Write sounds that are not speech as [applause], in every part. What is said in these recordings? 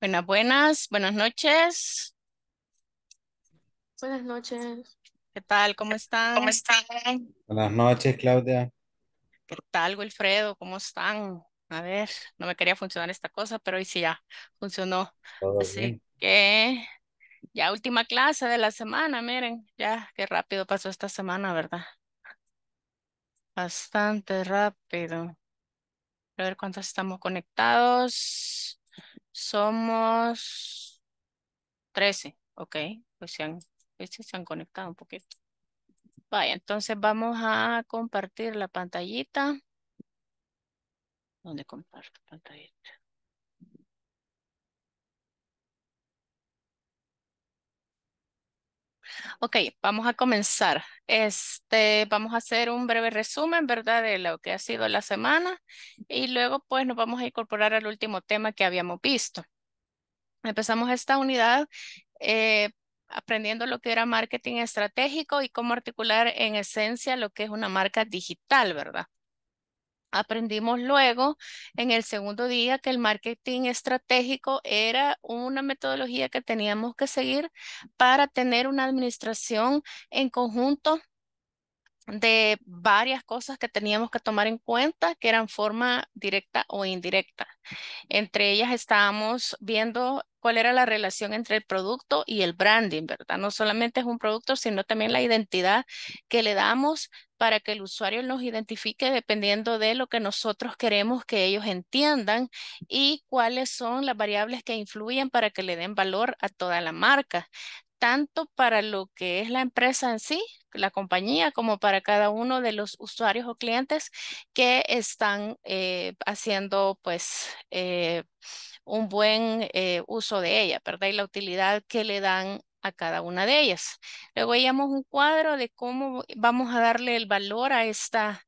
Buenas, buenas, buenas noches. Buenas noches. ¿Qué tal? ¿Cómo están? ¿Cómo están? Buenas noches, Claudia. ¿Qué tal, Wilfredo? ¿Cómo están? A ver, no me quería funcionar esta cosa, pero hoy sí ya funcionó. Así que ya última clase de la semana, miren, ya qué rápido pasó esta semana, ¿verdad? Bastante rápido. A ver cuántos estamos conectados. Somos 13, ok, pues se han, pues se han conectado un poquito. Vaya, entonces vamos a compartir la pantallita. ¿Dónde comparto pantallita? Ok, vamos a comenzar. Este, vamos a hacer un breve resumen, ¿verdad? De lo que ha sido la semana y luego pues nos vamos a incorporar al último tema que habíamos visto. Empezamos esta unidad eh, aprendiendo lo que era marketing estratégico y cómo articular en esencia lo que es una marca digital, ¿verdad? Aprendimos luego en el segundo día que el marketing estratégico era una metodología que teníamos que seguir para tener una administración en conjunto de varias cosas que teníamos que tomar en cuenta, que eran forma directa o indirecta. Entre ellas estábamos viendo cuál era la relación entre el producto y el branding, ¿verdad? No solamente es un producto, sino también la identidad que le damos para que el usuario nos identifique dependiendo de lo que nosotros queremos que ellos entiendan y cuáles son las variables que influyen para que le den valor a toda la marca, tanto para lo que es la empresa en sí, la compañía, como para cada uno de los usuarios o clientes que están eh, haciendo pues eh, un buen eh, uso de ella, ¿verdad? Y la utilidad que le dan a cada una de ellas. Luego veíamos un cuadro de cómo vamos a darle el valor a esta,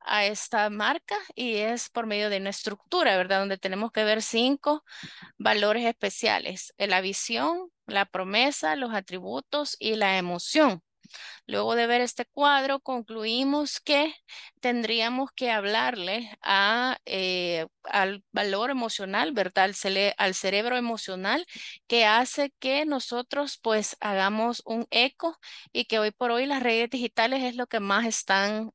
a esta marca y es por medio de una estructura, ¿verdad? Donde tenemos que ver cinco valores especiales, la visión, la promesa, los atributos y la emoción. Luego de ver este cuadro, concluimos que tendríamos que hablarle eh, al valor emocional, ¿verdad? Al, cerebro emocional que hace que nosotros pues hagamos un eco y que hoy por hoy las redes digitales es lo que más están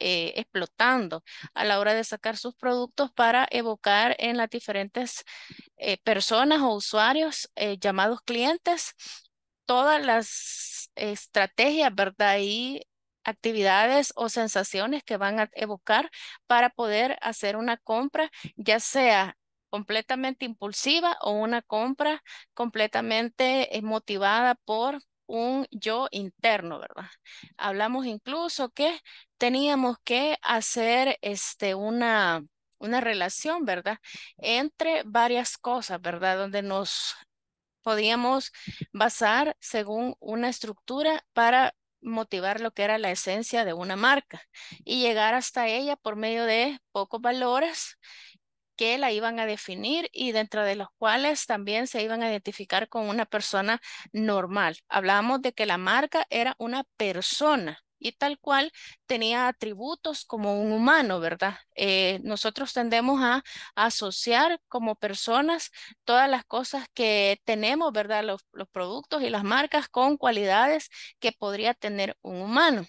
eh, explotando a la hora de sacar sus productos para evocar en las diferentes eh, personas o usuarios llamados clientes todas las estrategias, ¿verdad? Y actividades o sensaciones que van a evocar para poder hacer una compra, ya sea completamente impulsiva o una compra completamente eh, motivada por un yo interno, ¿verdad? Hablamos incluso que teníamos que hacer este una una relación, ¿verdad? Entre varias cosas, ¿verdad? Donde nos podíamos basar según una estructura para motivar lo que era la esencia de una marca y llegar hasta ella por medio de pocos valores que la iban a definir y dentro de los cuales también se iban a identificar con una persona normal. Hablábamos de que la marca era una persona, y tal cual tenía atributos como un humano, ¿verdad? Eh, nosotros tendemos a, asociar como personas todas las cosas que tenemos, ¿verdad? los productos y las marcas con cualidades que podría tener un humano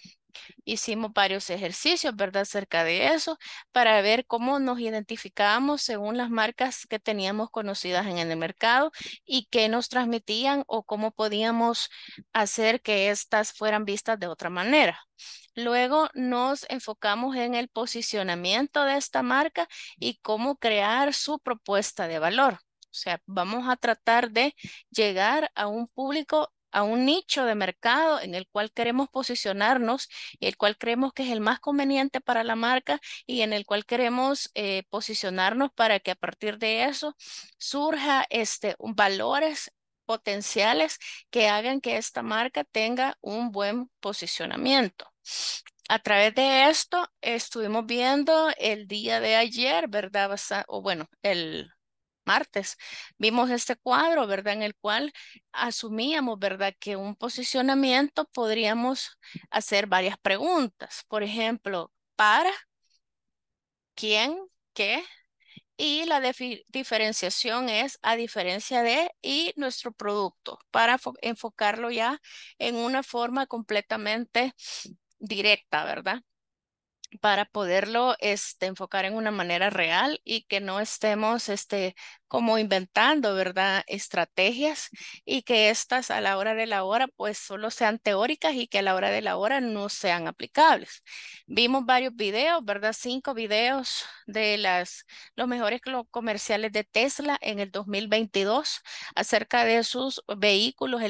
hicimos varios ejercicios, ¿verdad?, acerca de eso, para ver cómo nos identificábamos según las marcas que teníamos conocidas en el mercado y qué nos transmitían o cómo podíamos hacer que éstas fueran vistas de otra manera. Luego nos enfocamos en el posicionamiento de esta marca y cómo crear su propuesta de valor. O sea, vamos a tratar de llegar a un público a un nicho de mercado en el cual queremos posicionarnos y el cual creemos que es el más conveniente para la marca y en el cual queremos eh, posicionarnos para que a partir de eso surja este, valores potenciales que hagan que esta marca tenga un buen posicionamiento. A través de esto estuvimos viendo el día de ayer, ¿verdad? o bueno, el martes. Vimos este cuadro, ¿verdad? En el cual asumíamos, ¿verdad? Que un posicionamiento podríamos hacer varias preguntas. Por ejemplo, para, quién, qué. Y la diferenciación es a diferencia de y nuestro producto para enfocarlo ya en una forma completamente directa, ¿verdad? para poderlo este, enfocar en una manera real y que no estemos este, como inventando, ¿verdad? Estrategias y que estas a la hora de la hora pues solo sean teóricas y que a la hora de la hora no sean aplicables. Vimos varios videos, ¿verdad? Cinco videos de las, los mejores comerciales de Tesla en el 2022 acerca de sus vehículos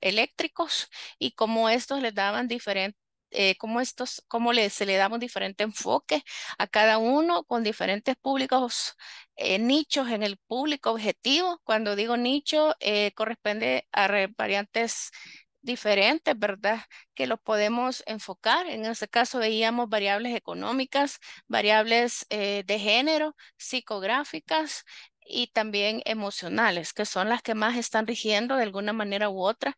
eléctricos y cómo estos les daban diferentes eh, cómo estos, cómo le, se le damos diferente enfoque a cada uno con diferentes públicos, eh, nichos en el público objetivo. Cuando digo nicho, eh, corresponde a variantes diferentes, ¿verdad? Que los podemos enfocar. En este caso veíamos variables económicas, variables de género, psicográficas, y también emocionales, que son las que más están rigiendo de alguna manera u otra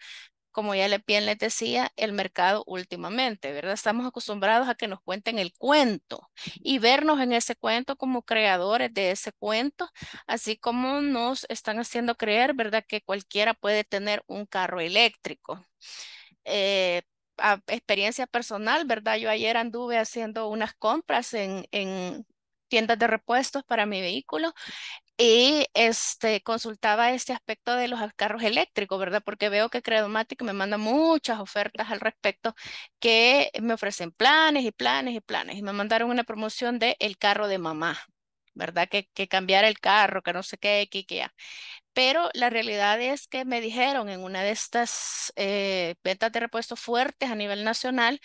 como ya le bien les decía, el mercado últimamente, ¿verdad? Estamos acostumbrados a que nos cuenten el cuento y vernos en ese cuento como creadores de ese cuento, así como nos están haciendo creer, ¿verdad? Que cualquiera puede tener un carro eléctrico. Eh, experiencia personal, ¿verdad? Yo ayer anduve haciendo unas compras en, en tiendas de repuestos para mi vehículo y este, consultaba este aspecto de los carros eléctricos, ¿verdad? Porque veo que Credomatic me manda muchas ofertas al respecto que me ofrecen planes y planes y planes. Y me mandaron una promoción de el carro de mamá, ¿verdad? Que, que cambiara el carro, que no sé qué, qué qué ya. Pero la realidad es que me dijeron en una de estas eh, ventas de repuestos fuertes a nivel nacional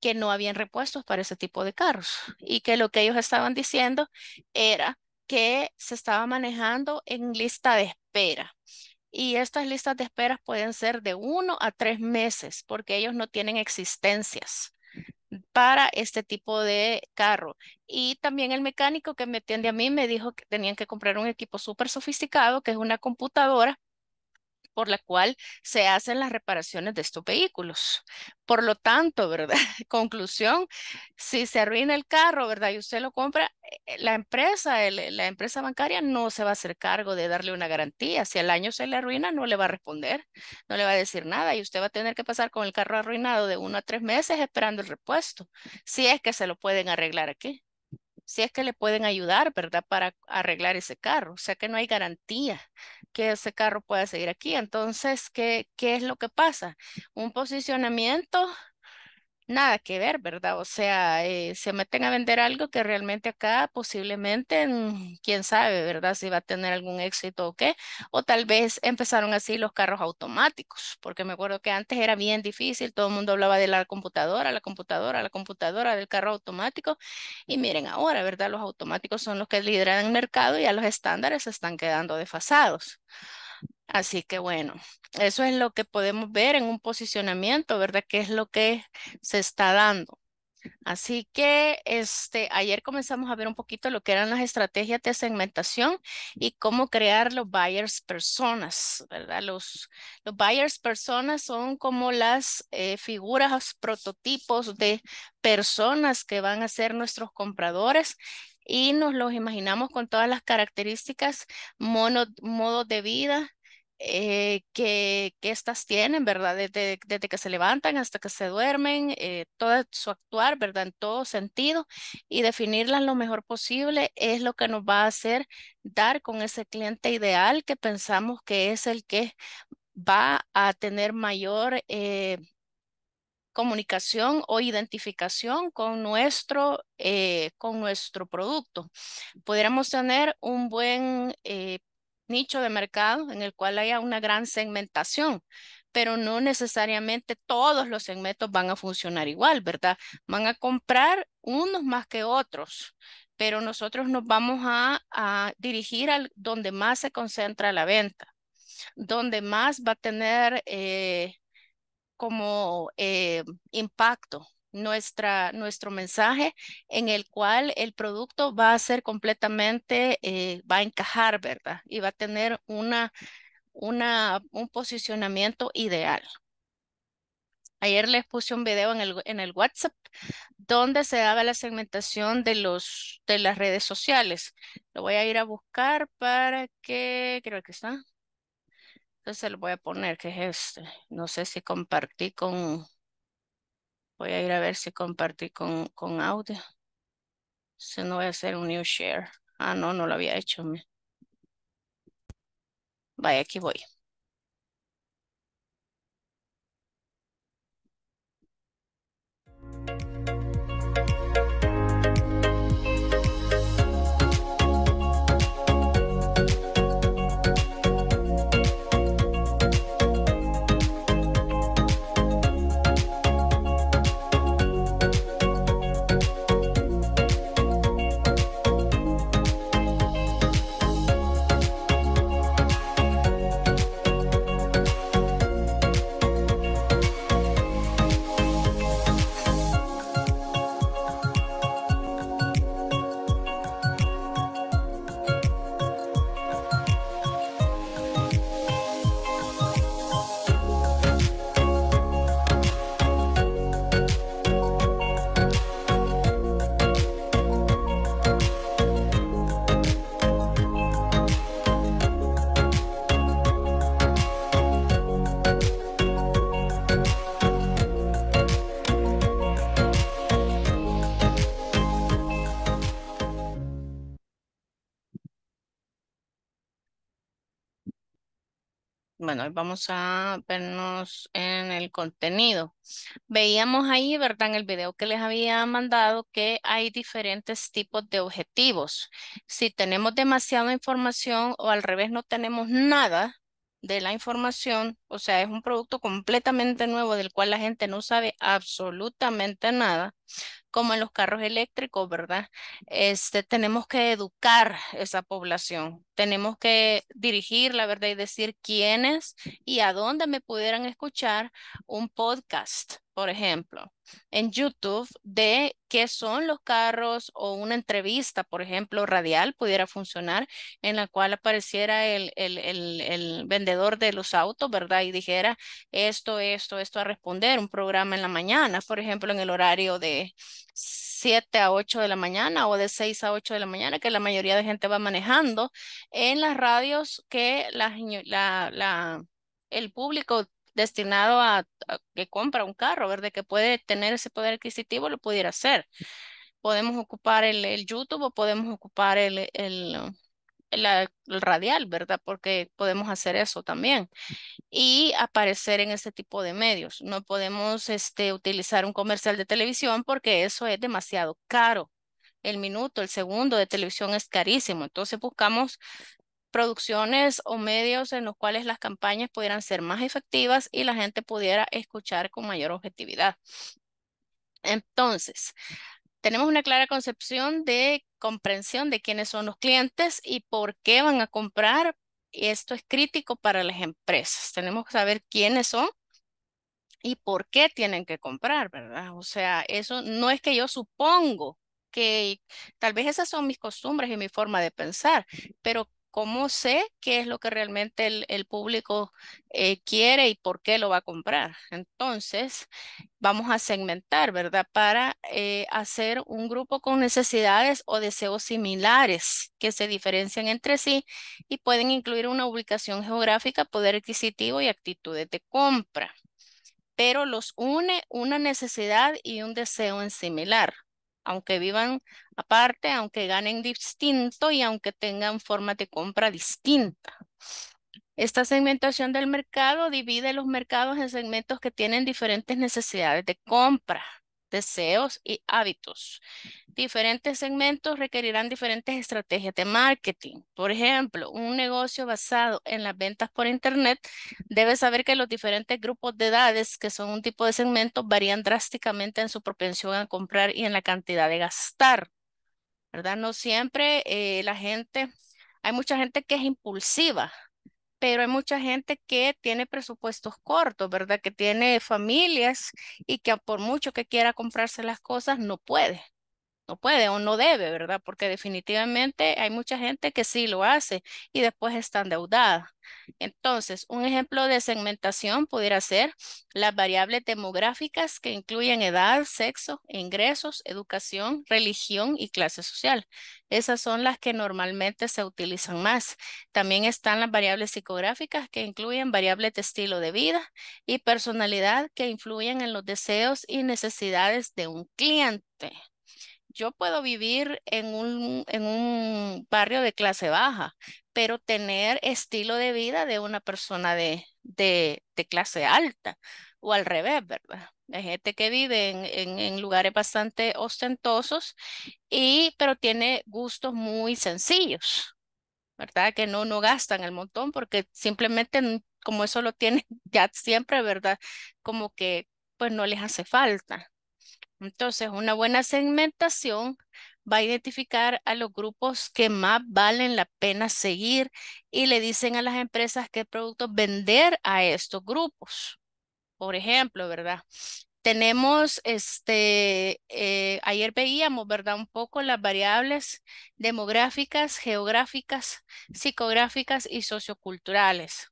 que no habían repuestos para ese tipo de carros y que lo que ellos estaban diciendo era que se estaba manejando en lista de espera. Y estas listas de espera pueden ser de uno a tres meses porque ellos no tienen existencias para este tipo de carro. Y también el mecánico que me atiende a mí me dijo que tenían que comprar un equipo súper sofisticado, que es una computadora por la cual se hacen las reparaciones de estos vehículos. Por lo tanto, ¿verdad? [laughs] Conclusión, si se arruina el carro, ¿verdad? Y usted lo compra, eh, la empresa, eh, la empresa bancaria no se va a hacer cargo de darle una garantía. Si al año se le arruina, no le va a responder, no le va a decir nada y usted va a tener que pasar con el carro arruinado de uno a tres meses esperando el repuesto, si es que se lo pueden arreglar aquí si es que le pueden ayudar, ¿verdad? Para arreglar ese carro. O sea que no hay garantía que ese carro pueda seguir aquí. Entonces, ¿qué, qué es lo que pasa? Un posicionamiento nada que ver, ¿verdad? O sea, eh, se meten a vender algo que realmente acá posiblemente, mm, quién sabe, ¿verdad? Si va a tener algún éxito o qué. O tal vez empezaron así los carros automáticos, porque me acuerdo que antes era bien difícil, todo el mundo hablaba de la computadora, la computadora, la computadora, del carro automático. Y miren ahora, ¿verdad? Los automáticos son los que lideran el mercado y a los estándares se están quedando desfasados. Así que bueno, eso es lo que podemos ver en un posicionamiento, ¿verdad? Que es lo que se está dando. Así que este, ayer comenzamos a ver un poquito lo que eran las estrategias de segmentación y cómo crear los buyers personas, ¿verdad? Los, buyers personas son como las eh, figuras, prototipos de personas que van a ser nuestros compradores y nos los imaginamos con todas las características, modo modos de vida, eh, que, estas tienen, ¿verdad? Desde, que se levantan hasta que se duermen, eh, todo su actuar, ¿verdad? En todo sentido y definirlas lo mejor posible es lo que nos va a hacer dar con ese cliente ideal que pensamos que es el que va a tener mayor... Eh, comunicación o identificación con nuestro, con nuestro producto. Podríamos tener un buen nicho de mercado en el cual haya una gran segmentación, pero no necesariamente todos los segmentos van a funcionar igual, ¿verdad? Van a comprar unos más que otros, pero nosotros nos vamos a, dirigir al donde más se concentra la venta, donde más va a tener eh, como eh, impacto nuestra, nuestro mensaje en el cual el producto va a ser completamente, eh, va a encajar, ¿verdad? Y va a tener una, una, un posicionamiento ideal. Ayer les puse un video en el, en el WhatsApp donde se daba la segmentación de, los, de las redes sociales. Lo voy a ir a buscar para que, creo que está. Entonces lo voy a poner, que es este. No sé si compartí con, Voy a ir a ver si compartí con, con audio. Si no voy a hacer un new share. Ah, no, no lo había hecho. Vaya, aquí voy. vamos a vernos en el contenido. Veíamos ahí, ¿verdad? En el video que les había mandado que hay diferentes tipos de objetivos. Si tenemos demasiada información o al revés no tenemos nada de la información, o sea, es un producto completamente nuevo del cual la gente no sabe absolutamente nada, como en los carros eléctricos, ¿verdad? Este, tenemos que educar esa población tenemos que dirigir, la verdad, y decir quiénes y a dónde me pudieran escuchar un podcast, por ejemplo, en YouTube de qué son los carros o una entrevista, por ejemplo, radial pudiera funcionar en la cual apareciera el, el, vendedor de los autos, ¿verdad? Y dijera esto, esto, esto a responder, un programa en la mañana, por ejemplo, en el horario de 7 a 8 de la mañana o de 6 a 8 de la mañana, que la mayoría de gente va manejando en las radios que la, la, el público destinado a, que compra un carro, ¿verdad? Que puede tener ese poder adquisitivo, lo pudiera hacer. Podemos ocupar el, YouTube o podemos ocupar el, el, radial, ¿verdad? Porque podemos hacer eso también. Y aparecer en ese tipo de medios. No podemos este, utilizar un comercial de televisión porque eso es demasiado caro el minuto, el segundo de televisión es carísimo. Entonces buscamos producciones o medios en los cuales las campañas pudieran ser más efectivas y la gente pudiera escuchar con mayor objetividad. Entonces, tenemos una clara concepción de comprensión de quiénes son los clientes y por qué van a comprar. Y esto es crítico para las empresas. Tenemos que saber quiénes son y por qué tienen que comprar, ¿verdad? O sea, eso no es que yo supongo que tal vez esas son mis costumbres y mi forma de pensar, pero ¿cómo sé qué es lo que realmente el, público eh, quiere y por qué lo va a comprar? Entonces, vamos a segmentar, ¿verdad? Para eh, hacer un grupo con necesidades o deseos similares que se diferencian entre sí y pueden incluir una ubicación geográfica, poder adquisitivo y actitudes de compra pero los une una necesidad y un deseo en similar aunque vivan aparte, aunque ganen distinto y aunque tengan formas de compra distinta. Esta segmentación del mercado divide los mercados en segmentos que tienen diferentes necesidades de compra, deseos y hábitos diferentes segmentos requerirán diferentes estrategias de marketing. Por ejemplo, un negocio basado en las ventas por Internet debe saber que los diferentes grupos de edades, que son un tipo de segmento, varían drásticamente en su propensión a comprar y en la cantidad de gastar. ¿Verdad? No siempre eh, la gente, hay mucha gente que es impulsiva, pero hay mucha gente que tiene presupuestos cortos, ¿verdad? Que tiene familias y que por mucho que quiera comprarse las cosas, no puede no puede o no debe, ¿verdad? Porque definitivamente hay mucha gente que sí lo hace y después está endeudada. Entonces, un ejemplo de segmentación pudiera ser las variables demográficas que incluyen edad, sexo, ingresos, educación, religión y clase social. Esas son las que normalmente se utilizan más. También están las variables psicográficas que incluyen variables de estilo de vida y personalidad que influyen en los deseos y necesidades de un cliente yo puedo vivir en un, en un barrio de clase baja, pero tener estilo de vida de una persona de, de, clase alta o al revés, ¿verdad? Hay gente que vive en, lugares bastante ostentosos, y, pero tiene gustos muy sencillos, ¿verdad? Que no, no gastan el montón porque simplemente mm, como eso lo tienen [laughs] ya siempre, ¿verdad? Como que pues no les hace falta. Entonces, una buena segmentación va a identificar a los grupos que más valen la pena seguir y le dicen a las empresas qué productos vender a estos grupos. Por ejemplo, ¿verdad? Tenemos, este, eh, ayer veíamos, ¿verdad? Un poco las variables demográficas, geográficas, psicográficas y socioculturales.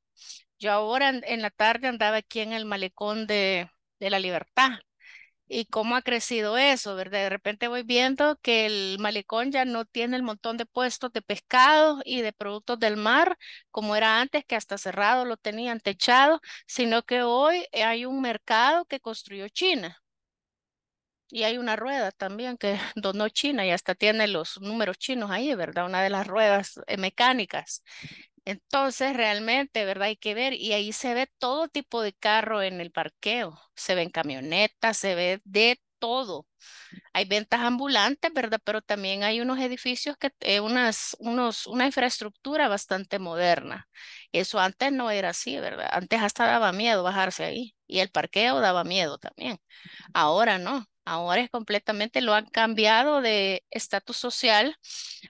Yo ahora en, la tarde andaba aquí en el malecón de la libertad y cómo ha crecido eso, ¿verdad? De repente voy viendo que el malecón ya no tiene el montón de puestos de pescado y de productos del mar como era antes, que hasta cerrado lo tenían techado, sino que hoy eh, hay un mercado que construyó China. Y hay una rueda también que [laughs] donó China y hasta tiene los números chinos ahí, ¿verdad? Una de las ruedas eh, mecánicas entonces, realmente, ¿verdad? Hay que ver. Y ahí se ve todo tipo de carro en el parqueo. Se ven camionetas, se ve de todo. Hay ventas ambulantes, ¿verdad? Pero también hay unos edificios que, eh, unas, unos, una infraestructura bastante moderna. Eso antes no era así, ¿verdad? Antes hasta daba miedo bajarse ahí. Y el parqueo daba miedo también. Ahora no. Ahora es completamente, lo han cambiado de estatus social,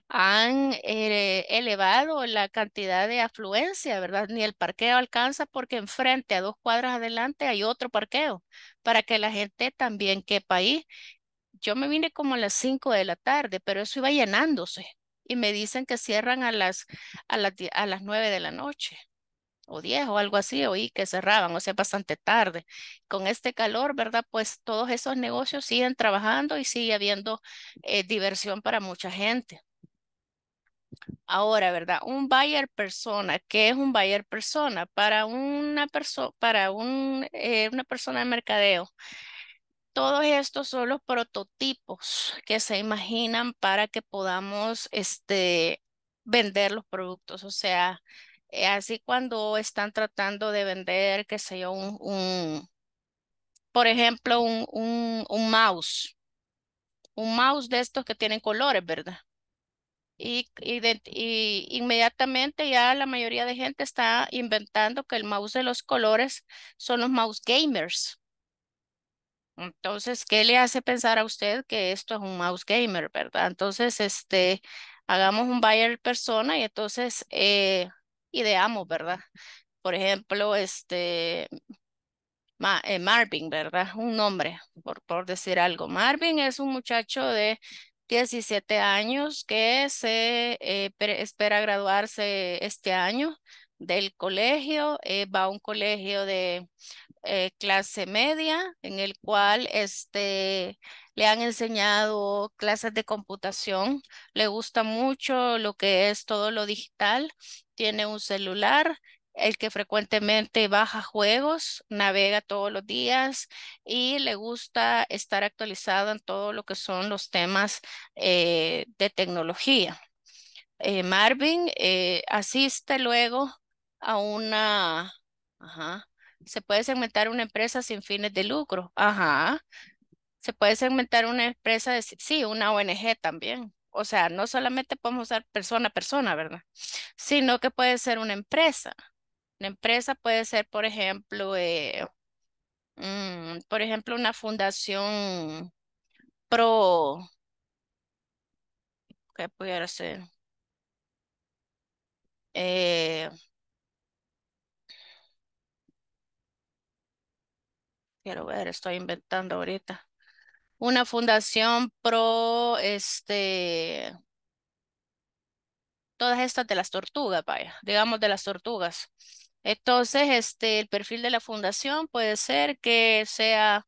han eh, elevado la cantidad de afluencia, ¿verdad? Ni el parqueo alcanza porque enfrente, a dos cuadras adelante, hay otro parqueo para que la gente también quepa ahí. Yo me vine como a las cinco de la tarde, pero eso iba llenándose y me dicen que cierran a las, a las, a las 9 de la noche o 10 o algo así, oí que cerraban, o sea, bastante tarde. Con este calor, ¿verdad? Pues todos esos negocios siguen trabajando y sigue habiendo eh, diversión para mucha gente. Ahora, ¿verdad? Un buyer persona, ¿qué es un buyer persona? Para una, persona, para un, eh, una persona de mercadeo, todos estos son los prototipos que se imaginan para que podamos este, vender los productos, o sea, eh, así cuando están tratando de vender, qué sé yo, un, por ejemplo, un, un, un mouse. Un mouse de estos que tienen colores, ¿verdad? Y, y, inmediatamente ya la mayoría de gente está inventando que el mouse de los colores son los mouse gamers. Entonces, ¿qué le hace pensar a usted que esto es un mouse gamer, verdad? Entonces, este, hagamos un buyer persona y entonces eh, y de amo, ¿verdad? Por ejemplo, este eh, Marvin, ¿verdad? Un nombre, por, por decir algo. Marvin es un muchacho de 17 años que se eh, espera graduarse este año del colegio, eh, va a un colegio de clase media en el cual este, le han enseñado clases de computación, le gusta mucho lo que es todo lo digital tiene un celular, el que frecuentemente baja juegos, navega todos los días y le gusta estar actualizado en todo lo que son los temas eh, de tecnología. Eh, Marvin eh, asiste luego a una, se puede segmentar una empresa sin fines de lucro, ajá, se puede segmentar una empresa, sí, una ONG también o sea, no solamente podemos usar persona a persona, ¿verdad? Sino que puede ser una empresa. Una empresa puede ser, por ejemplo, eh, mm, por ejemplo, una fundación pro, ¿qué pudiera ser? Eh, quiero ver, estoy inventando ahorita una fundación pro, este, todas estas de las tortugas, vaya, digamos de las tortugas. Entonces, este, el perfil de la fundación puede ser que sea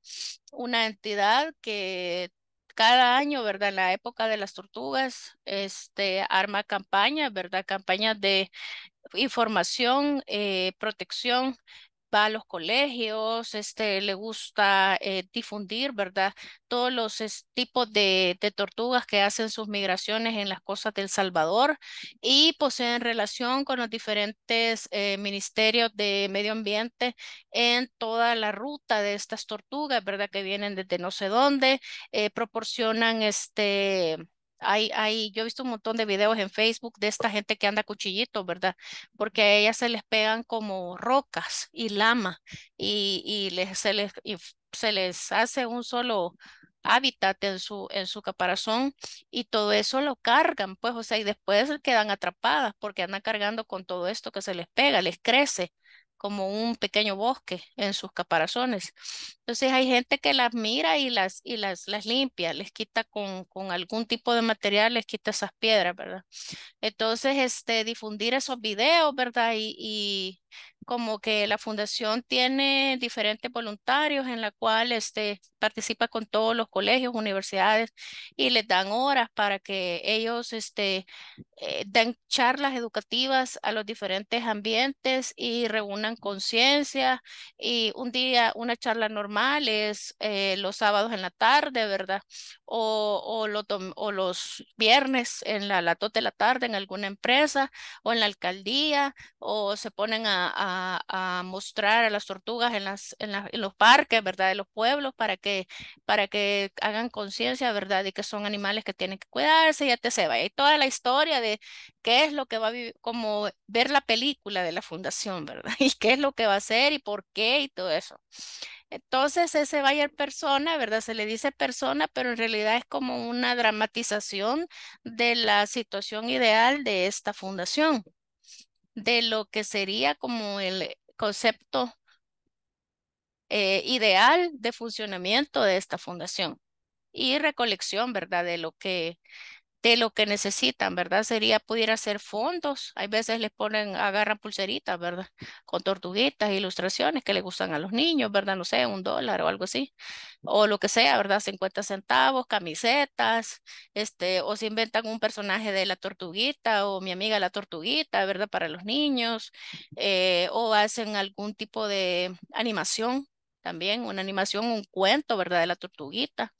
una entidad que cada año, ¿verdad? En la época de las tortugas, este, arma campañas, ¿verdad? Campañas de información, eh, protección va a los colegios, este, le gusta eh, difundir, ¿verdad? Todos los tipos de, tortugas que hacen sus migraciones en las costas del Salvador y poseen relación con los diferentes eh, ministerios de medio ambiente en toda la ruta de estas tortugas, ¿verdad? Que vienen desde no sé dónde, eh, proporcionan este yo he visto un montón de videos en Facebook de esta gente que anda cuchillito, ¿verdad? Porque a ellas se les pegan como rocas y lama y, y les, se, les, se les hace un solo hábitat en su, en su caparazón y todo eso lo cargan, pues, o sea, y después quedan atrapadas porque andan cargando con todo esto que se les pega, les crece como un pequeño bosque en sus caparazones. Entonces hay gente que las mira y las, y las, las limpia, les quita con, algún tipo de material, les quita esas piedras, ¿verdad? Entonces, este, difundir esos videos, ¿verdad? Y, como que la fundación tiene diferentes voluntarios en la cual este, participa con todos los colegios, universidades y les dan horas para que ellos este, eh, dan charlas educativas a los diferentes ambientes y reúnan conciencia. Y un día una charla normal es eh, los sábados en la tarde, ¿verdad? O, o, los viernes en la, las de la tarde en alguna empresa o en la alcaldía, o se ponen a, a, mostrar a las tortugas en, las, en, los parques, ¿verdad? De los pueblos para que, para que hagan conciencia, ¿verdad? De que son animales que tienen que cuidarse y va Y toda la historia de qué es lo que va a vivir, como ver la película de la fundación, ¿verdad? [laughs] Y qué es lo que va a hacer y por qué y todo eso. Entonces ese va a Bayer persona, ¿verdad? Se le dice persona, pero en realidad es como una dramatización de la situación ideal de esta fundación, de lo que sería como el concepto eh, ideal de funcionamiento de esta fundación y recolección, ¿verdad? De lo que de lo que necesitan, ¿verdad? Sería, pudiera hacer fondos. Hay veces les ponen, agarran pulseritas, ¿verdad? Con tortuguitas, ilustraciones que le gustan a los niños, ¿verdad? No sé, un dólar o algo así. O lo que sea, ¿verdad? 50 centavos, camisetas, este, o se inventan un personaje de la tortuguita o mi amiga la tortuguita, ¿verdad? Para los niños. Eh, o hacen algún tipo de animación también, una animación, un cuento, ¿verdad? De la tortuguita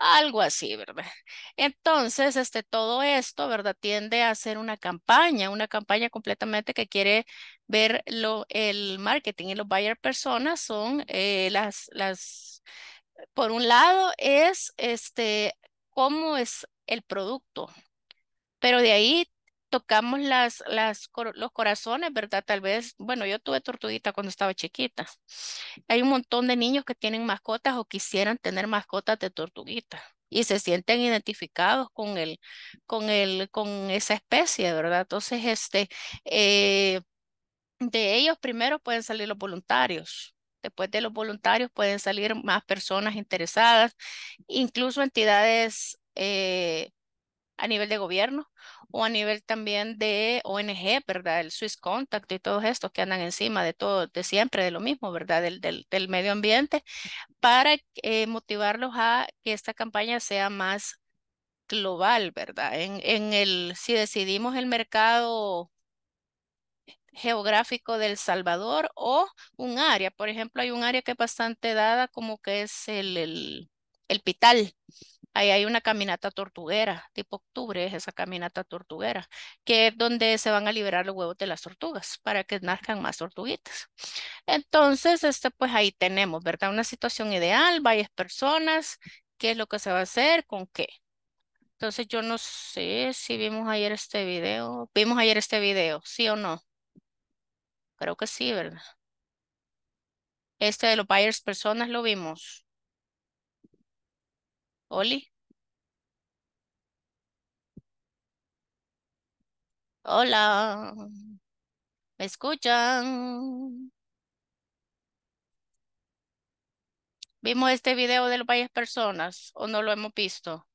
algo así, ¿verdad? Entonces, este, todo esto, ¿verdad? Tiende a ser una campaña, una campaña completamente que quiere ver lo, el marketing y los buyer personas son eh, las, las, por un lado es, este, cómo es el producto, pero de ahí tocamos las, las, los corazones, ¿verdad? Tal vez, bueno, yo tuve tortuguita cuando estaba chiquita. Hay un montón de niños que tienen mascotas o quisieran tener mascotas de tortuguita y se sienten identificados con el, con el, con esa especie, ¿verdad? Entonces, este, eh, de ellos primero pueden salir los voluntarios. Después de los voluntarios pueden salir más personas interesadas, incluso entidades eh, a nivel de gobierno o a nivel también de ONG, ¿verdad? El Swiss Contact y todos estos que andan encima de todo, de siempre, de lo mismo, ¿verdad? Del, medio ambiente, para eh, motivarlos a que esta campaña sea más global, ¿verdad? En, el, si decidimos el mercado geográfico del Salvador o un área, por ejemplo, hay un área que es bastante dada como que es el, el, el Pital, Ahí hay una caminata tortuguera, tipo octubre es esa caminata tortuguera, que es donde se van a liberar los huevos de las tortugas para que nazcan más tortuguitas. Entonces, este, pues ahí tenemos, ¿verdad? Una situación ideal, varias personas, qué es lo que se va a hacer, con qué. Entonces, yo no sé si vimos ayer este video. Vimos ayer este video, ¿sí o no? Creo que sí, ¿verdad? Este de los varias personas lo vimos. Oli. Hola. ¿Me escuchan? ¿Vimos este video de varias personas o no lo hemos visto?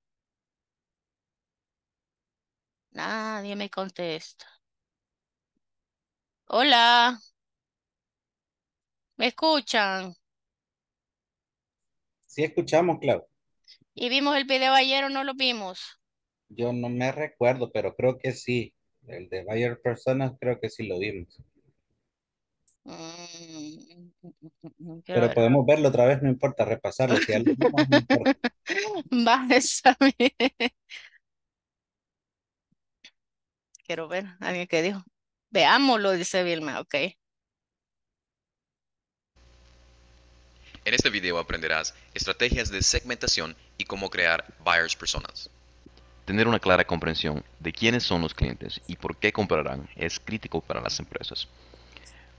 Nadie me contesta. Hola. ¿Me escuchan? Sí, escuchamos, Claudia. ¿Y vimos el video ayer o no lo vimos? Yo no me recuerdo, pero creo que sí. El de Bayer Personas creo que sí lo vimos. Mm. [laughs] pero podemos verlo otra vez, no importa, repasarlo. Si algo [laughs] Quiero ver, alguien que dijo. Veámoslo, dice Vilma, ok. En este video aprenderás estrategias de segmentación y cómo crear buyers personas. Tener una clara comprensión de quiénes son los clientes y por qué comprarán es crítico para las empresas.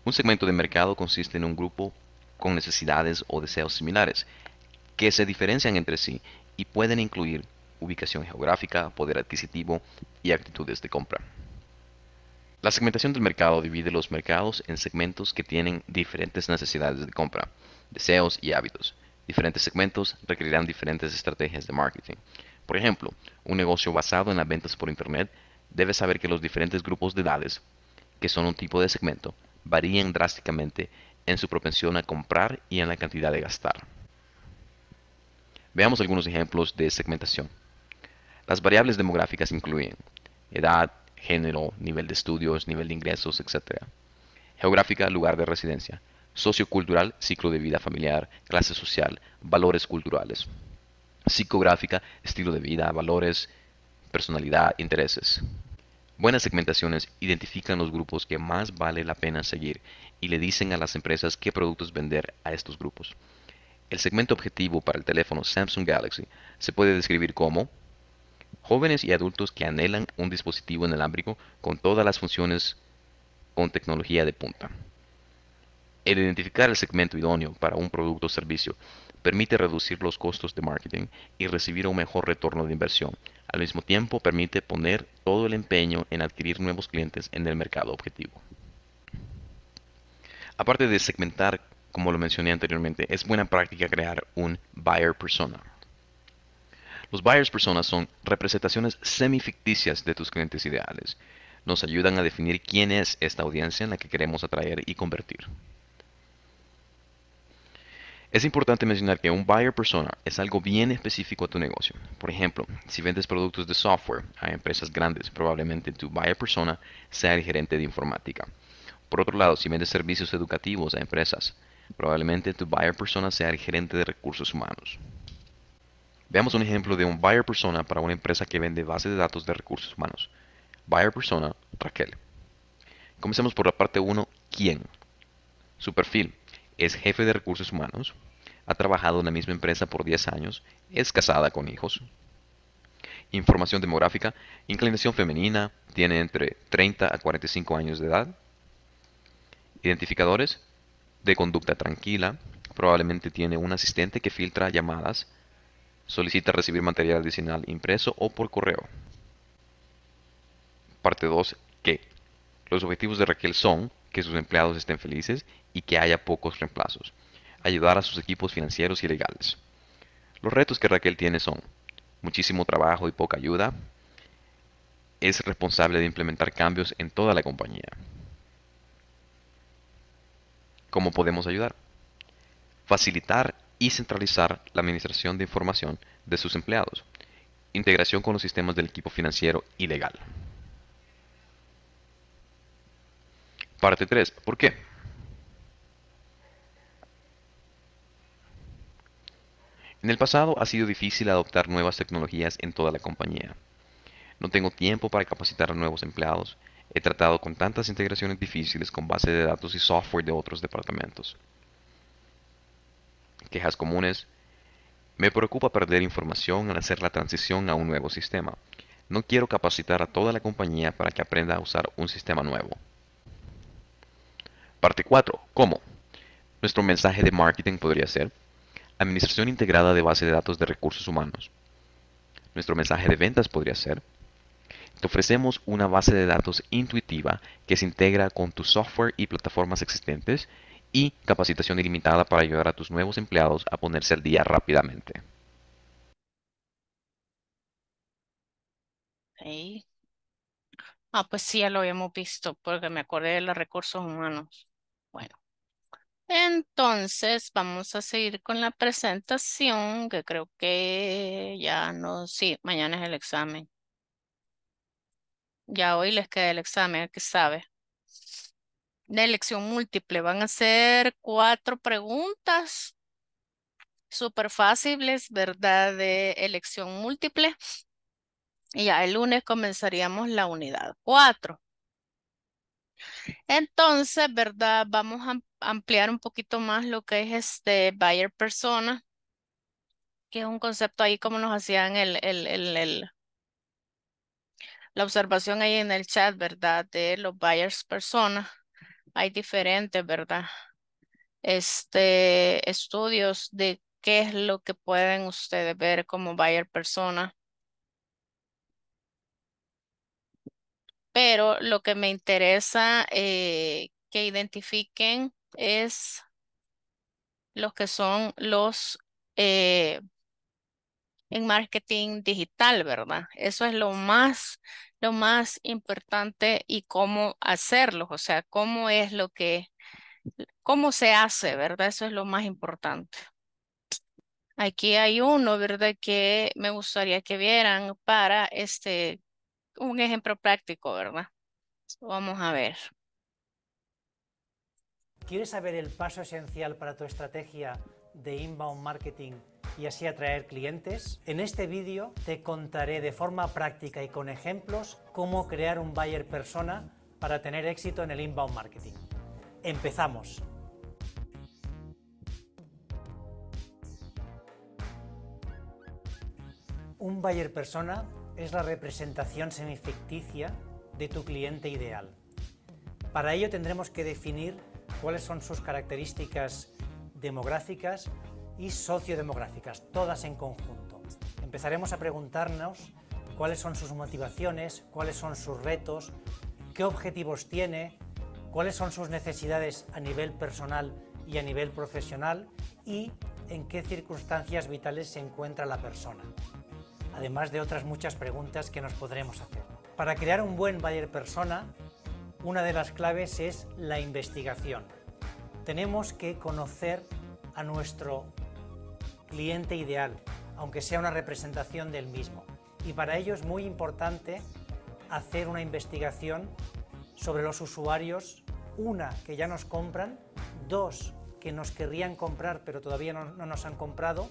Un segmento de mercado consiste en un grupo con necesidades o deseos similares que se diferencian entre sí y pueden incluir ubicación geográfica, poder adquisitivo y actitudes de compra. La segmentación del mercado divide los mercados en segmentos que tienen diferentes necesidades de compra deseos y hábitos. Diferentes segmentos requerirán diferentes estrategias de marketing. Por ejemplo, un negocio basado en las ventas por Internet debe saber que los diferentes grupos de edades, que son un tipo de segmento, varían drásticamente en su propensión a comprar y en la cantidad de gastar. Veamos algunos ejemplos de segmentación. Las variables demográficas incluyen edad, género, nivel de estudios, nivel de ingresos, etc. Geográfica, lugar de residencia sociocultural, ciclo de vida familiar, clase social, valores culturales, psicográfica, estilo de vida, valores, personalidad, intereses. Buenas segmentaciones identifican los grupos que más vale la pena seguir y le dicen a las empresas qué productos vender a estos grupos. El segmento objetivo para el teléfono Samsung Galaxy se puede describir como jóvenes y adultos que anhelan un dispositivo inalámbrico con todas las funciones con tecnología de punta. El identificar el segmento idóneo para un producto o servicio permite reducir los costos de marketing y recibir un mejor retorno de inversión. Al mismo tiempo, permite poner todo el empeño en adquirir nuevos clientes en el mercado objetivo. Aparte de segmentar, como lo mencioné anteriormente, es buena práctica crear un buyer persona. Los buyers personas son representaciones semificticias de tus clientes ideales. Nos ayudan a definir quién es esta audiencia en la que queremos atraer y convertir. Es importante mencionar que un buyer persona es algo bien específico a tu negocio. Por ejemplo, si vendes productos de software a empresas grandes, probablemente tu buyer persona sea el gerente de informática. Por otro lado, si vendes servicios educativos a empresas, probablemente tu buyer persona sea el gerente de recursos humanos. Veamos un ejemplo de un buyer persona para una empresa que vende bases de datos de recursos humanos. Buyer persona, Raquel. Comencemos por la parte 1, ¿quién? Su perfil, es jefe de recursos humanos, ha trabajado en la misma empresa por 10 años, es casada con hijos. Información demográfica, inclinación femenina, tiene entre 30 a 45 años de edad. Identificadores, de conducta tranquila, probablemente tiene un asistente que filtra llamadas, solicita recibir material adicional impreso o por correo. Parte 2. ¿Qué? Los objetivos de Raquel son que sus empleados estén felices y que haya pocos reemplazos. Ayudar a sus equipos financieros y legales. Los retos que Raquel tiene son muchísimo trabajo y poca ayuda. Es responsable de implementar cambios en toda la compañía. ¿Cómo podemos ayudar? Facilitar y centralizar la administración de información de sus empleados. Integración con los sistemas del equipo financiero y legal. Parte 3. ¿Por qué? En el pasado ha sido difícil adoptar nuevas tecnologías en toda la compañía. No tengo tiempo para capacitar a nuevos empleados. He tratado con tantas integraciones difíciles con base de datos y software de otros departamentos. Quejas comunes. Me preocupa perder información al hacer la transición a un nuevo sistema. No quiero capacitar a toda la compañía para que aprenda a usar un sistema nuevo. Parte 4. ¿Cómo? Nuestro mensaje de marketing podría ser Administración integrada de base de datos de recursos humanos. Nuestro mensaje de ventas podría ser Te ofrecemos una base de datos intuitiva que se integra con tu software y plataformas existentes y capacitación ilimitada para ayudar a tus nuevos empleados a ponerse al día rápidamente. Ah, pues sí, ya lo habíamos visto, porque me acordé de los recursos humanos. Bueno, entonces vamos a seguir con la presentación que creo que ya no, sí, mañana es el examen. Ya hoy les queda el examen, que sabe. De elección múltiple, van a ser cuatro preguntas súper fáciles, ¿verdad? De elección múltiple. Y ya el lunes comenzaríamos la unidad cuatro. Entonces, ¿verdad? Vamos a ampliar un poquito más lo que es este buyer persona, que es un concepto ahí como nos hacían el, el, el, la observación ahí en el chat, ¿verdad? De los buyers persona. Hay diferentes, ¿verdad? Este, estudios de qué es lo que pueden ustedes ver como buyer persona. pero lo que me interesa eh, que identifiquen es los que son los eh, en marketing digital, ¿verdad? Eso es lo más, lo más importante y cómo hacerlos, o sea, cómo es lo que, cómo se hace, ¿verdad? Eso es lo más importante. Aquí hay uno, ¿verdad? Que me gustaría que vieran para este un ejemplo práctico, ¿verdad? Vamos a ver. ¿Quieres saber el paso esencial para tu estrategia de inbound marketing y así atraer clientes? En este vídeo te contaré de forma práctica y con ejemplos cómo crear un buyer persona para tener éxito en el inbound marketing. Empezamos. Un buyer persona es la representación semificticia de tu cliente ideal. Para ello tendremos que definir cuáles son sus características demográficas y sociodemográficas, todas en conjunto. Empezaremos a preguntarnos cuáles son sus motivaciones, cuáles son sus retos, qué objetivos tiene, cuáles son sus necesidades a nivel personal y a nivel profesional y en qué circunstancias vitales se encuentra la persona además de otras muchas preguntas que nos podremos hacer. Para crear un buen buyer persona, una de las claves es la investigación. Tenemos que conocer a nuestro cliente ideal, aunque sea una representación del mismo. Y para ello es muy importante hacer una investigación sobre los usuarios, una, que ya nos compran, dos, que nos querrían comprar pero todavía no nos han comprado,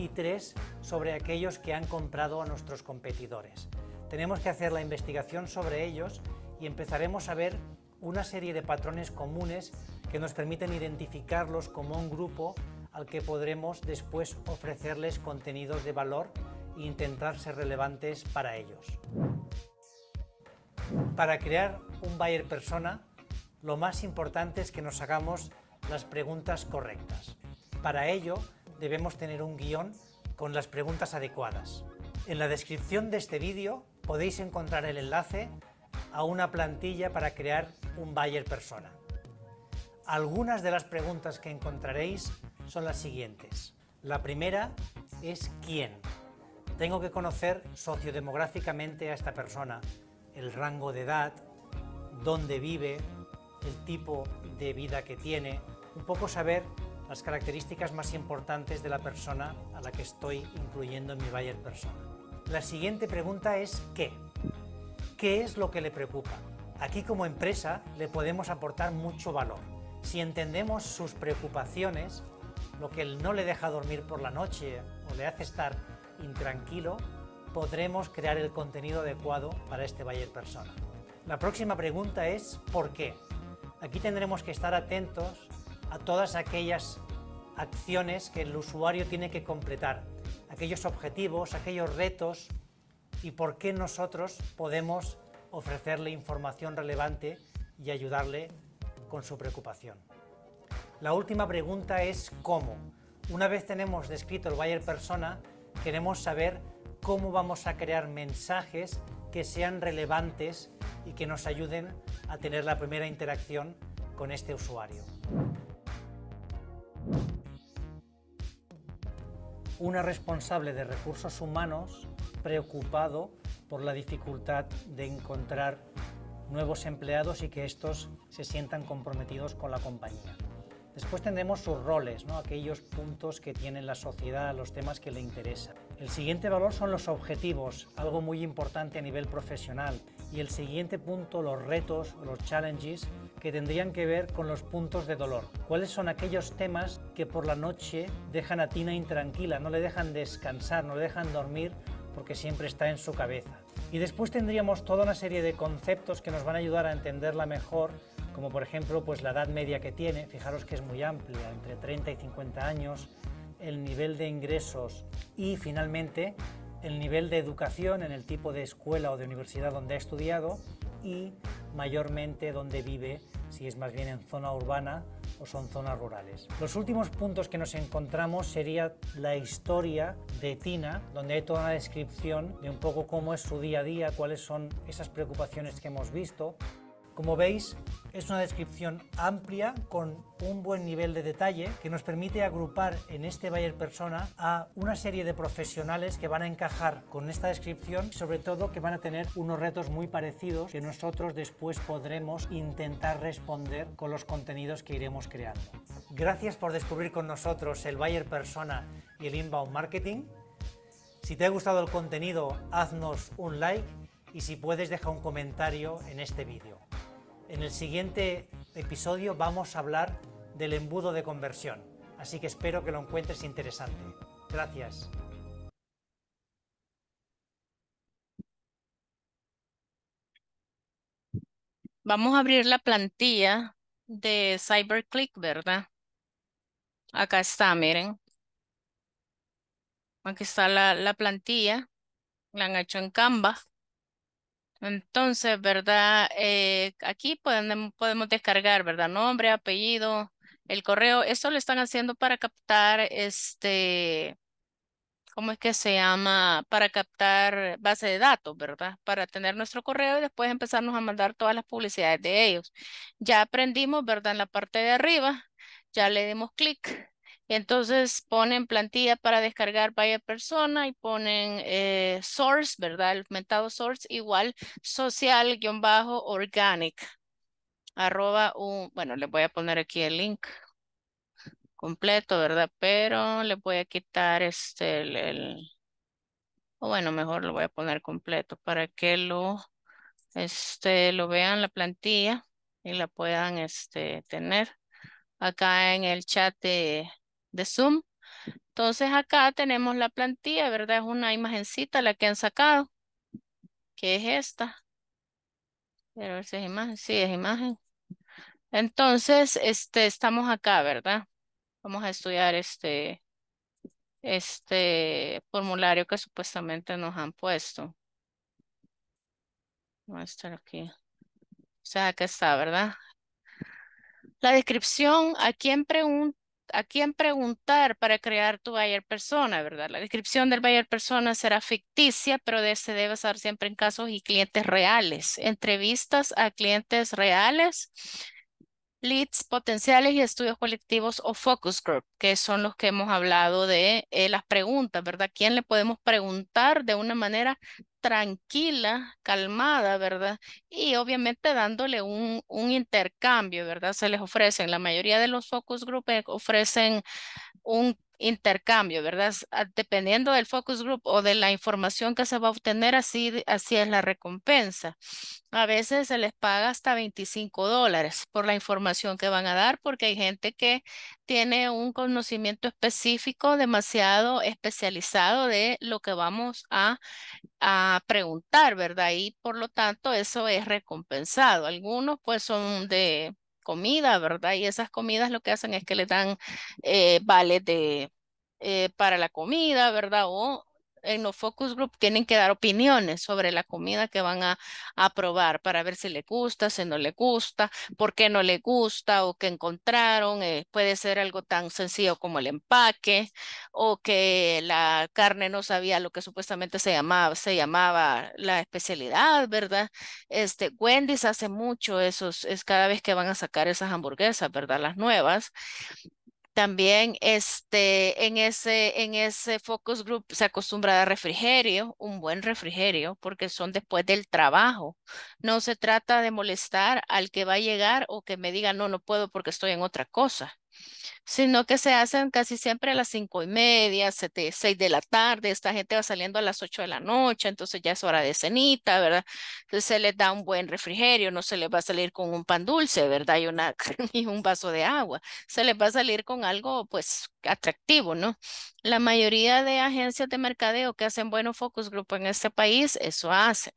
y tres sobre aquellos que han comprado a nuestros competidores. Tenemos que hacer la investigación sobre ellos y empezaremos a ver una serie de patrones comunes que nos permiten identificarlos como un grupo al que podremos después ofrecerles contenidos de valor e intentar ser relevantes para ellos. Para crear un buyer persona, lo más importante es que nos hagamos las preguntas correctas. Para ello, debemos tener un guión con las preguntas adecuadas. En la descripción de este vídeo podéis encontrar el enlace a una plantilla para crear un buyer persona. Algunas de las preguntas que encontraréis son las siguientes. La primera es ¿quién? Tengo que conocer sociodemográficamente a esta persona, el rango de edad, dónde vive, el tipo de vida que tiene, un poco saber las características más importantes de la persona a la que estoy incluyendo en mi buyer persona. La siguiente pregunta es ¿qué? ¿Qué es lo que le preocupa? Aquí como empresa le podemos aportar mucho valor. Si entendemos sus preocupaciones, lo que no le deja dormir por la noche o le hace estar intranquilo, podremos crear el contenido adecuado para este buyer persona. La próxima pregunta es ¿por qué? Aquí tendremos que estar atentos a todas aquellas acciones que el usuario tiene que completar, aquellos objetivos, aquellos retos y por qué nosotros podemos ofrecerle información relevante y ayudarle con su preocupación. La última pregunta es cómo. Una vez tenemos descrito el buyer persona, queremos saber cómo vamos a crear mensajes que sean relevantes y que nos ayuden a tener la primera interacción con este usuario. Una responsable de recursos humanos preocupado por la dificultad de encontrar nuevos empleados y que estos se sientan comprometidos con la compañía. Después tendremos sus roles, ¿no? aquellos puntos que tiene la sociedad, los temas que le interesan. El siguiente valor son los objetivos, algo muy importante a nivel profesional. Y el siguiente punto, los retos, los challenges, que tendrían que ver con los puntos de dolor. ¿Cuáles son aquellos temas que por la noche dejan a Tina intranquila, no le dejan descansar, no le dejan dormir porque siempre está en su cabeza? Y después tendríamos toda una serie de conceptos que nos van a ayudar a entenderla mejor, como por ejemplo pues la edad media que tiene, fijaros que es muy amplia, entre 30 y 50 años, el nivel de ingresos y finalmente el nivel de educación en el tipo de escuela o de universidad donde ha estudiado y mayormente donde vive, si es más bien en zona urbana o son zonas rurales. Los últimos puntos que nos encontramos sería la historia de Tina, donde hay toda una descripción de un poco cómo es su día a día, cuáles son esas preocupaciones que hemos visto, como veis, es una descripción amplia con un buen nivel de detalle que nos permite agrupar en este Buyer Persona a una serie de profesionales que van a encajar con esta descripción y sobre todo que van a tener unos retos muy parecidos que nosotros después podremos intentar responder con los contenidos que iremos creando. Gracias por descubrir con nosotros el Buyer Persona y el Inbound Marketing. Si te ha gustado el contenido, haznos un like y si puedes deja un comentario en este vídeo. En el siguiente episodio vamos a hablar del embudo de conversión, así que espero que lo encuentres interesante. Gracias. Vamos a abrir la plantilla de CyberClick, ¿verdad? Acá está, miren. Aquí está la, plantilla. La han hecho en Canva. Entonces, ¿verdad? Eh, aquí podemos, descargar, ¿verdad? Nombre, apellido, el correo. Esto lo están haciendo para captar este, ¿cómo es que se llama? Para captar base de datos, ¿verdad? Para tener nuestro correo y después empezarnos a mandar todas las publicidades de ellos. Ya aprendimos, ¿verdad? En la parte de arriba, ya le dimos clic entonces ponen plantilla para descargar vaya persona y ponen eh, source, ¿verdad? El metado source igual social-organic. bajo, Arroba un, bueno, les voy a poner aquí el link completo, ¿verdad? Pero le voy a quitar este, el, el o bueno, mejor lo voy a poner completo para que lo, este, lo vean la plantilla y la puedan este, tener acá en el chat de, de Zoom. Entonces acá tenemos la plantilla, ¿verdad? Es una imagencita la que han sacado, que es esta. Quiero ver si es imagen, sí, es imagen. Entonces, este, estamos acá, ¿verdad? Vamos a estudiar este, este formulario que supuestamente nos han puesto. Vamos a aquí. O sea, acá está, ¿verdad? La descripción, ¿a quién pregunta? a quién preguntar para crear tu buyer persona, ¿verdad? La descripción del buyer persona será ficticia, pero se debe basar siempre en casos y clientes reales. Entrevistas a clientes reales leads potenciales y estudios colectivos o focus group, que son los que hemos hablado de eh, las preguntas, ¿verdad? ¿Quién le podemos preguntar de una manera tranquila, calmada, ¿verdad? Y obviamente dándole un, un intercambio, ¿verdad? Se les ofrecen, la mayoría de los focus group eh, ofrecen un intercambio, ¿verdad? Ah, dependiendo del focus group o de la información que se va a obtener, así, así es la recompensa. A veces se les paga hasta 25 dólares por la información que van a dar, porque hay gente que tiene un conocimiento específico, demasiado especializado de lo que vamos a, a preguntar, ¿verdad? Y por lo tanto, eso es recompensado. Algunos pues son de comida, ¿verdad? Y esas comidas lo que hacen es que le dan eh, de, eh, para la comida, ¿verdad? O en los focus group tienen que dar opiniones sobre la comida que van a, probar para ver si le gusta, si no le gusta, por qué no le gusta o qué encontraron. Eh, puede ser algo tan sencillo como el empaque o que la carne no sabía lo que supuestamente se llamaba, se llamaba la especialidad, ¿verdad? Este, Wendy's hace mucho esos, es cada vez que van a sacar esas hamburguesas, ¿verdad? Las nuevas. También este, en, ese, en ese focus group se acostumbra a refrigerio, un buen refrigerio, porque son después del trabajo. No se trata de molestar al que va a llegar o que me diga, no, no puedo porque estoy en otra cosa sino que se hacen casi siempre a las cinco y media, seis de la tarde, esta gente va saliendo a las ocho de la noche, entonces ya es hora de cenita, ¿verdad? Entonces se les da un buen refrigerio, no se les va a salir con un pan dulce, ¿verdad? Y, una, [laughs] un vaso de agua, se les va a salir con algo pues atractivo, ¿no? La mayoría de agencias de mercadeo que hacen buenos focus group en este país, eso hacen.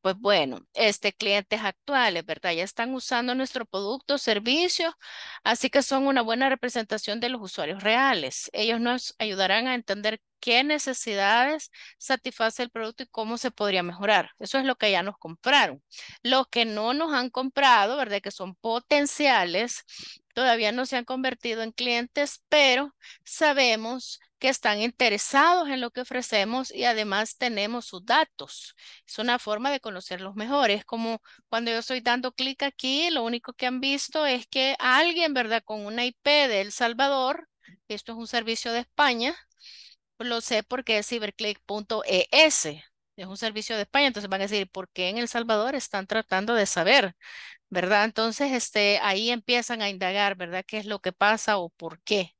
Pues bueno, este clientes actuales, ¿verdad? Ya están usando nuestro producto servicio, así que son una buena representación de los usuarios reales. Ellos nos ayudarán a entender qué necesidades satisface el producto y cómo se podría mejorar. Eso es lo que ya nos compraron. Los que no nos han comprado, ¿verdad? Que son potenciales todavía no se han convertido en clientes, pero sabemos que están interesados en lo que ofrecemos y además tenemos sus datos. Es una forma de conocerlos mejor. Es como cuando yo estoy dando clic aquí, lo único que han visto es que alguien, ¿verdad? Con una IP de El Salvador, esto es un servicio de España, lo sé porque es ciberclick.es, es un servicio de España, entonces van a decir, ¿por qué en El Salvador están tratando de saber ¿verdad? Entonces, este, ahí empiezan a indagar, ¿verdad? ¿Qué es lo que pasa o por qué?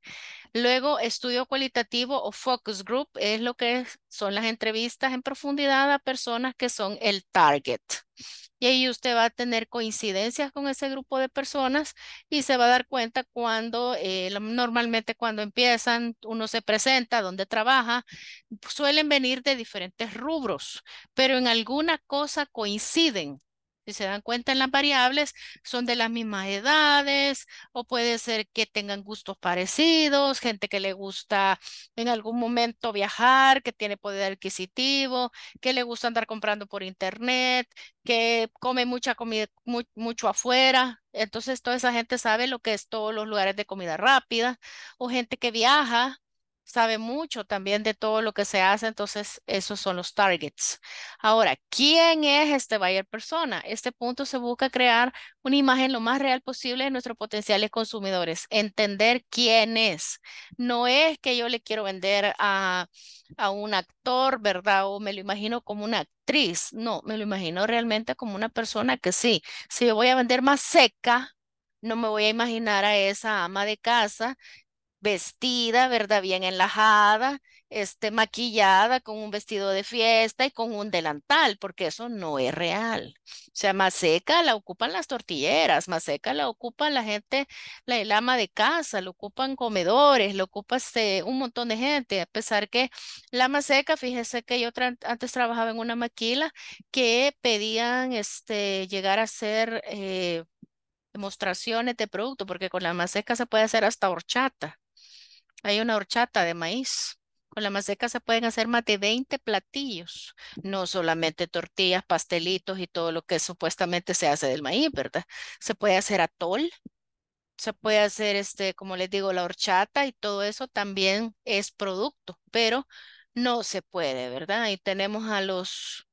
Luego, estudio cualitativo o focus group es lo que son las entrevistas en profundidad a personas que son el target. Y ahí usted va a tener coincidencias con ese grupo de personas y se va a dar cuenta cuando, eh, normalmente cuando empiezan, uno se presenta, dónde trabaja, suelen venir de diferentes rubros, pero en alguna cosa coinciden si se dan cuenta en las variables, son de las mismas edades o puede ser que tengan gustos parecidos, gente que le gusta en algún momento viajar, que tiene poder adquisitivo, que le gusta andar comprando por internet, que come mucha comida, mucho afuera. Entonces, toda esa gente sabe lo que es todos los lugares de comida rápida o gente que viaja sabe mucho también de todo lo que se hace, entonces esos son los targets. Ahora, ¿quién es este buyer persona? Este punto se busca crear una imagen lo más real posible de nuestros potenciales consumidores, entender quién es. No es que yo le quiero vender a, a un actor, ¿verdad? O me lo imagino como una actriz, no, me lo imagino realmente como una persona que sí, si yo voy a vender más seca, no me voy a imaginar a esa ama de casa vestida, ¿verdad? Bien enlajada, este, maquillada con un vestido de fiesta y con un delantal, porque eso no es real. O sea, más seca la ocupan las tortilleras, más seca la ocupa la gente, la el ama de casa, lo ocupan comedores, lo ocupa este, un montón de gente, a pesar que la seca fíjese que yo antes trabajaba en una maquila que pedían este, llegar a hacer eh, demostraciones de producto, porque con la maseca se puede hacer hasta horchata. Hay una horchata de maíz. Con la maseca se pueden hacer más de 20 platillos, no solamente tortillas, pastelitos y todo lo que supuestamente se hace del maíz, ¿verdad? Se puede hacer atol, se puede hacer, este, como les digo, la horchata y todo eso también es producto, pero no se puede, ¿verdad? Ahí tenemos a los,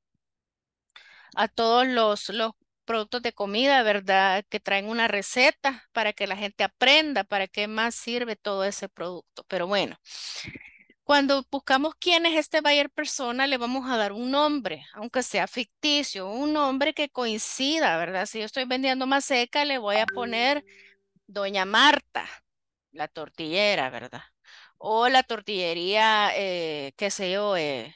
a todos los, los productos de comida, ¿verdad? Que traen una receta para que la gente aprenda para qué más sirve todo ese producto. Pero bueno, cuando buscamos quién es este Bayer persona, le vamos a dar un nombre, aunque sea ficticio, un nombre que coincida, ¿verdad? Si yo estoy vendiendo maseca, le voy a poner Doña Marta, la tortillera, ¿verdad? O la tortillería, eh, qué sé yo, eh,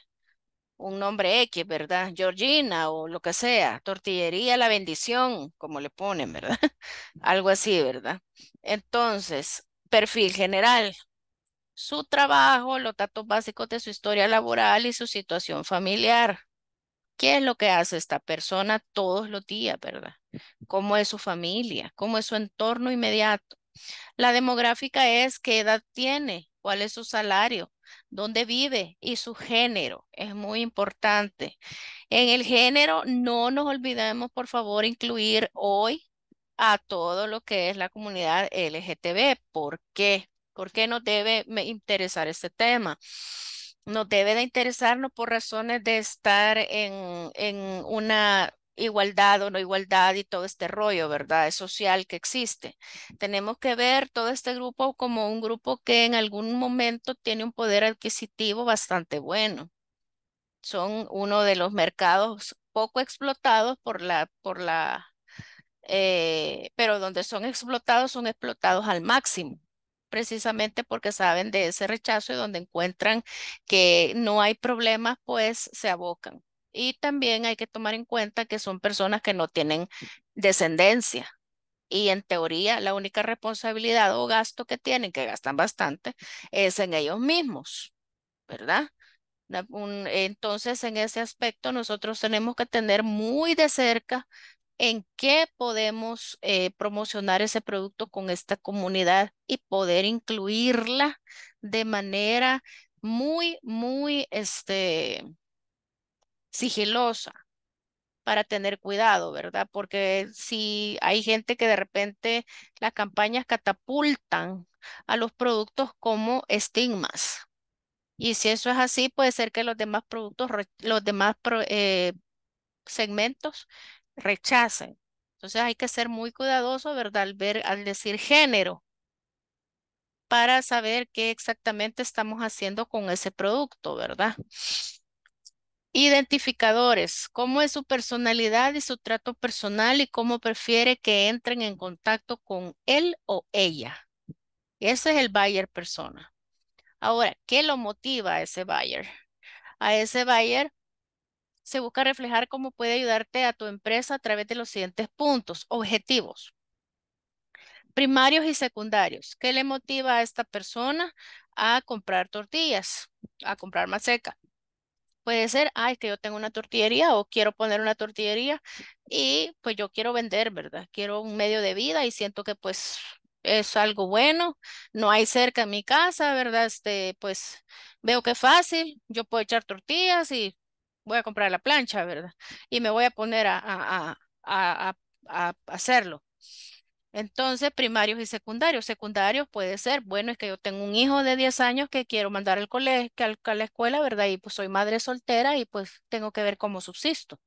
un nombre X, ¿verdad? Georgina o lo que sea, tortillería La Bendición, como le ponen, ¿verdad? [laughs] Algo así, ¿verdad? Entonces, perfil general, su trabajo, los datos básicos de su historia laboral y su situación familiar. ¿Qué es lo que hace esta persona todos los días, verdad? ¿Cómo es su familia? ¿Cómo es su entorno inmediato? La demográfica es qué edad tiene, cuál es su salario, dónde vive y su género. Es muy importante. En el género, no nos olvidemos, por favor, incluir hoy a todo lo que es la comunidad LGTB. ¿Por qué? ¿Por qué nos debe interesar este tema? Nos debe de interesarnos por razones de estar en, en una igualdad o no igualdad y todo este rollo, ¿verdad? social que existe. Tenemos que ver todo este grupo como un grupo que en algún momento tiene un poder adquisitivo bastante bueno. Son uno de los mercados poco explotados por la, por la, eh, pero donde son explotados, son explotados al máximo precisamente porque saben de ese rechazo y donde encuentran que no hay problemas, pues se abocan. Y también hay que tomar en cuenta que son personas que no tienen descendencia. Y en teoría, la única responsabilidad o gasto que tienen, que gastan bastante, es en ellos mismos, ¿verdad? entonces, en ese aspecto, nosotros tenemos que tener muy de cerca en qué podemos eh, promocionar ese producto con esta comunidad y poder incluirla de manera muy, muy, este, sigilosa para tener cuidado, ¿verdad? Porque si hay gente que de repente las campañas catapultan a los productos como estigmas. Y si eso es así, puede ser que los demás productos, los demás eh, segmentos rechacen. Entonces hay que ser muy cuidadoso, ¿verdad? Al ver, al decir género, para saber qué exactamente estamos haciendo con ese producto, ¿verdad? Identificadores, cómo es su personalidad y su trato personal y cómo prefiere que entren en contacto con él o ella. Ese es el buyer persona. Ahora, ¿qué lo motiva a ese buyer? A ese buyer se busca reflejar cómo puede ayudarte a tu empresa a través de los siguientes puntos, objetivos. Primarios y secundarios. ¿Qué le motiva a esta persona a comprar tortillas, a comprar maseca? Puede ser, ay, que yo tengo una tortillería o quiero poner una tortillería y pues yo quiero vender, ¿verdad? Quiero un medio de vida y siento que pues es algo bueno, no hay cerca en mi casa, ¿verdad? Este, pues veo que es fácil, yo puedo echar tortillas y voy a comprar la plancha, ¿verdad? Y me voy a poner a, a, a, a hacerlo. Entonces, primarios y secundarios. Secundarios puede ser, bueno, es que yo tengo un hijo de 10 años que quiero mandar al colegio, a la escuela, ¿verdad? Y pues soy madre soltera y pues tengo que ver cómo subsisto.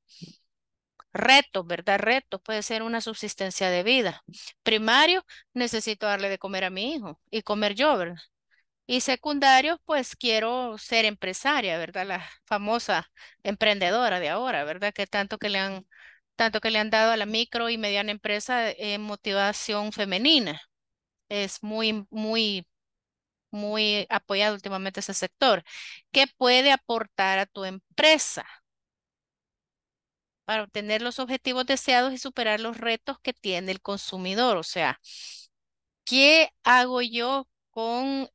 Retos, ¿verdad? Retos puede ser una subsistencia de vida. Primario, necesito darle de comer a mi hijo y comer yo, ¿verdad? Y secundarios, pues quiero ser empresaria, ¿verdad? La famosa emprendedora de ahora, ¿verdad? Que tanto que le han tanto que le han dado a la micro y mediana empresa eh, motivación femenina. Es muy, muy, muy apoyado últimamente ese sector. ¿Qué puede aportar a tu empresa? para obtener los objetivos deseados y superar los retos que tiene el consumidor. O sea, ¿qué hago yo con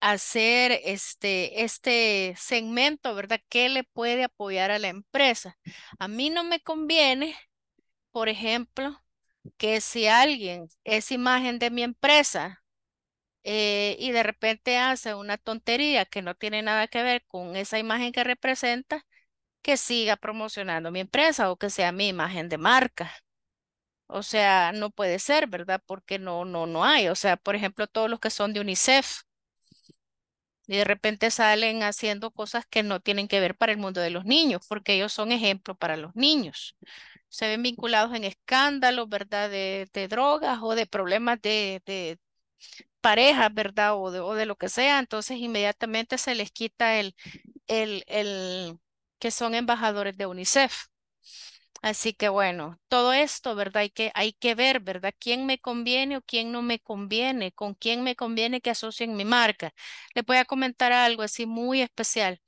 hacer este, este segmento, verdad? ¿Qué le puede apoyar a la empresa? A mí no me conviene por ejemplo, que si alguien es imagen de mi empresa eh, y de repente hace una tontería que no tiene nada que ver con esa imagen que representa, que siga promocionando mi empresa o que sea mi imagen de marca. O sea, no puede ser, ¿verdad? Porque no, no, no hay. O sea, por ejemplo, todos los que son de UNICEF y de repente salen haciendo cosas que no tienen que ver para el mundo de los niños, porque ellos son ejemplo para los niños se ven vinculados en escándalos, ¿verdad? De, drogas o de problemas de, de parejas, ¿verdad? O de, o de, lo que sea. Entonces inmediatamente se les quita el, el, el que son embajadores de UNICEF. Así que bueno, todo esto, ¿verdad? Hay que, hay que ver, ¿verdad? ¿Quién me conviene o quién no me conviene? ¿Con quién me conviene que asocien mi marca? Les voy a comentar algo así muy especial.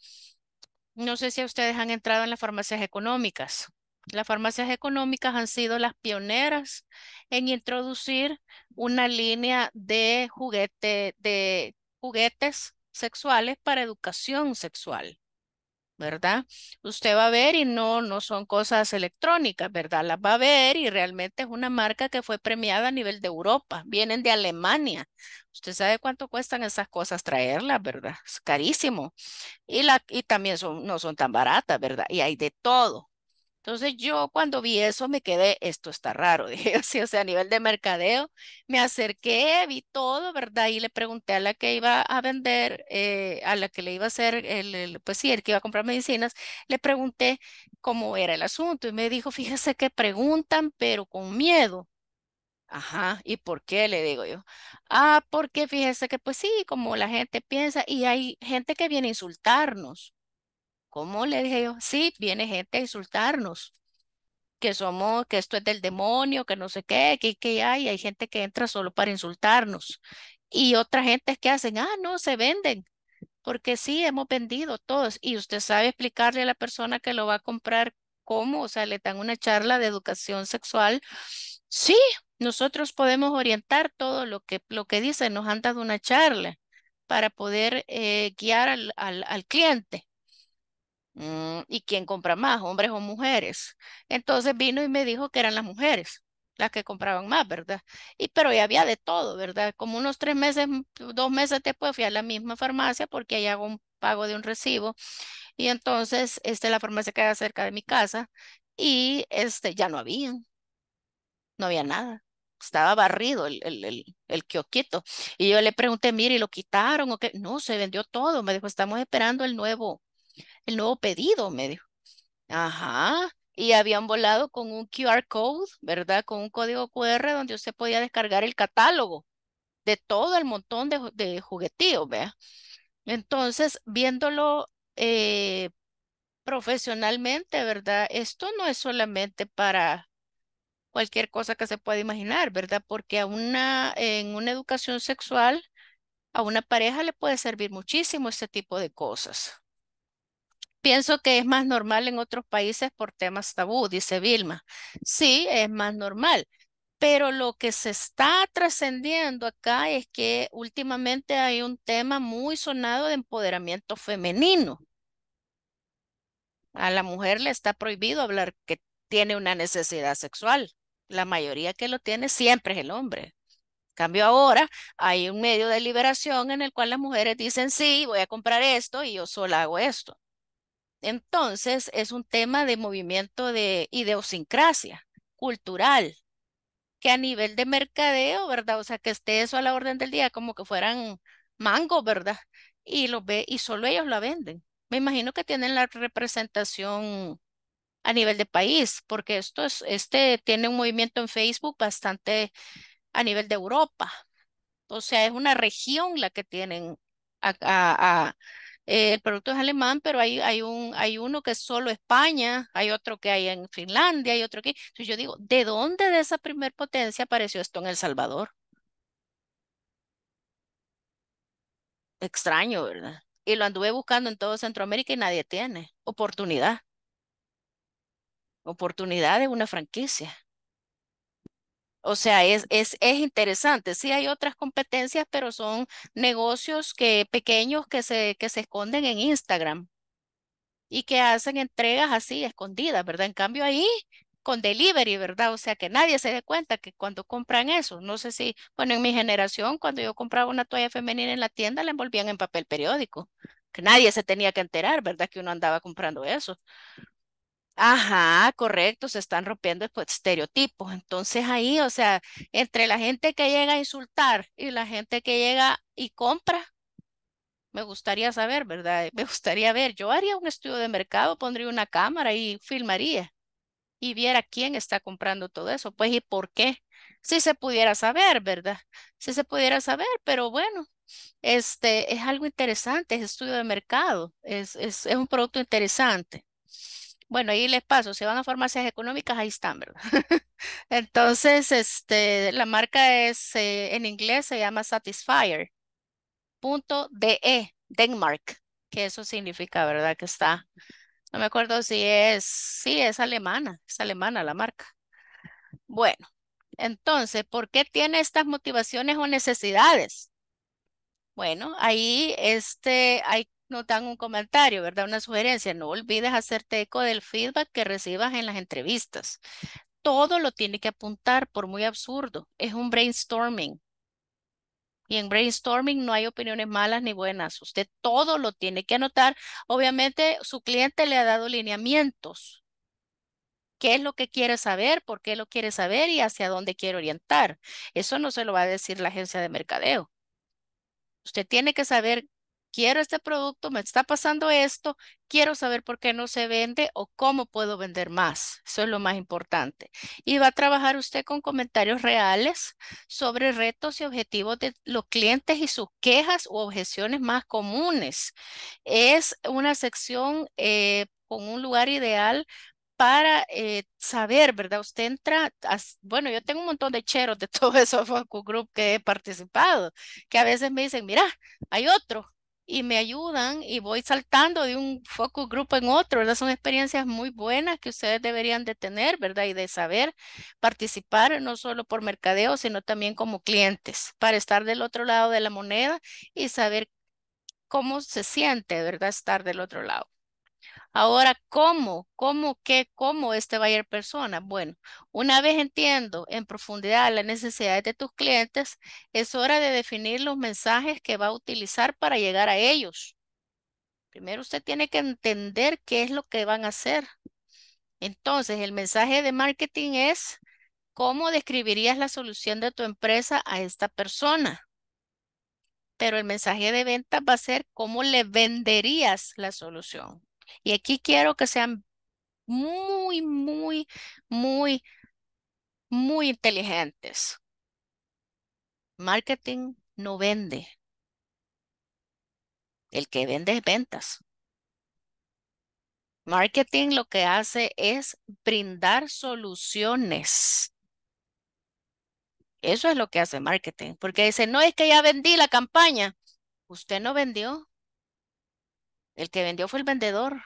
No sé si ustedes han entrado en las farmacias económicas. Las farmacias económicas han sido las pioneras en introducir una línea de juguete, de juguetes sexuales para educación sexual. ¿Verdad? Usted va a ver y no, no son cosas electrónicas, ¿verdad? Las va a ver y realmente es una marca que fue premiada a nivel de Europa. Vienen de Alemania. Usted sabe cuánto cuestan esas cosas traerlas, ¿verdad? Es carísimo. Y, la, y también son, no son tan baratas, ¿verdad? Y hay de todo. Entonces yo cuando vi eso me quedé, esto está raro, [laughs] dije así, o sea, a nivel de mercadeo, me acerqué, vi todo, ¿verdad? Y le pregunté a la que iba a vender, eh, a la que le iba a hacer, el, pues sí, el que iba a comprar medicinas, le pregunté cómo era el asunto y me dijo, fíjese que preguntan, pero con miedo. Ajá, ¿y por qué? Le digo yo. Ah, porque fíjese que pues sí, como la gente piensa, y hay gente que viene a insultarnos. ¿Cómo le dije yo? Sí, viene gente a insultarnos, que somos, que esto es del demonio, que no sé qué, que, hay, hay gente que entra solo para insultarnos. Y otra gente que hacen, ah, no, se venden, porque sí, hemos vendido todos. Y usted sabe explicarle a la persona que lo va a comprar cómo, o sea, le dan una charla de educación sexual. Sí, nosotros podemos orientar todo lo que, lo que dice, nos han dado una charla para poder eh, guiar al, al, al cliente Mm, ¿Y quién compra más, hombres o mujeres? Entonces vino y me dijo que eran las mujeres las que compraban más, ¿verdad? Y pero ya había de todo, ¿verdad? Como unos tres meses, mm, dos meses después fui a la misma farmacia porque ahí hago un pago de un recibo y entonces este, la farmacia queda cerca de mi casa y este, ya no había, no había nada. Estaba barrido el, el, el, el kiosquito. Y yo le pregunté, mire, ¿lo quitaron o qué? No, se vendió todo. Me dijo, estamos esperando el nuevo, el nuevo pedido, me dijo. Ajá. Y habían volado con un QR code, ¿verdad? Con un código QR donde usted podía descargar el catálogo de todo el montón de, de juguetíos, ¿vea? Entonces, viéndolo eh, profesionalmente, ¿verdad? Esto no es solamente para cualquier cosa que se pueda imaginar, ¿verdad? Porque a una, en una educación sexual, a una pareja le puede servir muchísimo este tipo de cosas. Pienso que es más normal en otros países por temas tabú, dice Vilma. Sí, es más normal, pero lo que se está trascendiendo acá es que últimamente hay un tema muy sonado de empoderamiento femenino. A la mujer le está prohibido hablar que tiene una necesidad sexual. La mayoría que lo tiene siempre es el hombre. cambio ahora hay un medio de liberación en el cual las mujeres dicen, sí, voy a comprar esto y yo sola hago esto. Entonces, es un tema de movimiento de idiosincrasia cultural, que a nivel de mercadeo, ¿verdad? O sea, que esté eso a la orden del día, como que fueran mango ¿verdad? Y, lo ve, y solo ellos la venden. Me imagino que tienen la representación a nivel de país, porque esto es, este tiene un movimiento en Facebook bastante a nivel de Europa. O sea, es una región la que tienen a eh, el producto es alemán, pero hay, hay, un, hay uno que es solo España, hay otro que hay en Finlandia, hay otro aquí. Entonces yo digo, ¿de dónde de esa primer potencia apareció esto en El Salvador? Extraño, ¿verdad? Y lo anduve buscando en todo Centroamérica y nadie tiene oportunidad. Oportunidad de una franquicia. O sea, es, es, interesante. Sí hay otras competencias, pero son negocios que, pequeños que se, que se esconden en Instagram y que hacen entregas así, escondidas, ¿verdad? En cambio ahí con delivery, ¿verdad? O sea, que nadie se dé cuenta que cuando compran eso, no sé si, bueno, en mi generación, cuando yo compraba una toalla femenina en la tienda, la envolvían en papel periódico, que nadie se tenía que enterar, ¿verdad? Que uno andaba comprando eso. Ajá, correcto, se están rompiendo estereotipos. Entonces ahí, o sea, entre la gente que llega a insultar y la gente que llega y compra, me gustaría saber, ¿verdad? [laughs] Me gustaría ver, yo haría un estudio de mercado, pondría una cámara y filmaría y viera quién está comprando todo eso, pues y por qué. Si se pudiera saber, ¿verdad? Si se pudiera saber, pero bueno, este es algo interesante, es estudio de mercado, es, es, es un producto interesante. Bueno, ahí les paso, Si van a farmacias económicas, ahí están, ¿verdad? [laughs] Entonces, este, la marca es, eh, en inglés se llama satisfier.de, Denmark, que eso significa, ¿verdad? Que está, no me acuerdo si es, sí, es alemana, es alemana la marca. Bueno, entonces, ¿por qué tiene estas motivaciones o necesidades? Bueno, ahí este, hay Notan un comentario, ¿verdad? Una sugerencia. No olvides hacerte eco del feedback que recibas en las entrevistas. Todo lo tiene que apuntar, por muy absurdo. Es un brainstorming. Y en brainstorming no hay opiniones malas ni buenas. Usted todo lo tiene que anotar. Obviamente su cliente le ha dado lineamientos. ¿Qué es lo que quiere saber? ¿Por qué lo quiere saber? ¿Y hacia dónde quiere orientar? Eso no se lo va a decir la agencia de mercadeo. Usted tiene que saber quiero este producto, me está pasando esto, quiero saber por qué no se vende o cómo puedo vender más. Eso es lo más importante. Y va a trabajar usted con comentarios reales sobre retos y objetivos de los clientes y sus quejas u objeciones más comunes. Es una sección eh, con un lugar ideal para eh, saber, ¿verdad? Usted entra, bueno, yo tengo un montón de cheros de [laughs] todo esos focus group que he participado, que a veces me dicen, mira, hay otro, y me ayudan y voy saltando de un focus grupo en otro, ¿verdad? Son experiencias muy buenas que ustedes deberían de tener, ¿verdad? Y de saber participar no solo por mercadeo, sino también como clientes, para estar del otro lado de la moneda y saber cómo se siente, ¿verdad? Estar del otro lado. Ahora, ¿cómo? ¿Cómo qué? ¿Cómo este va a ir persona? Bueno, una vez entiendo en profundidad las necesidades de tus clientes, es hora de definir los mensajes que va a utilizar para llegar a ellos. Primero usted tiene que entender qué es lo que van a hacer. Entonces, el mensaje de marketing es cómo describirías la solución de tu empresa a esta persona. Pero el mensaje de venta va a ser cómo le venderías la solución. Y aquí quiero que sean muy, muy, muy, muy inteligentes. Marketing no vende. El que vende es ventas. Marketing lo que hace es brindar soluciones. Eso es lo que hace marketing, porque dice, no es que ya vendí la campaña. Usted no vendió. El que vendió fue el vendedor.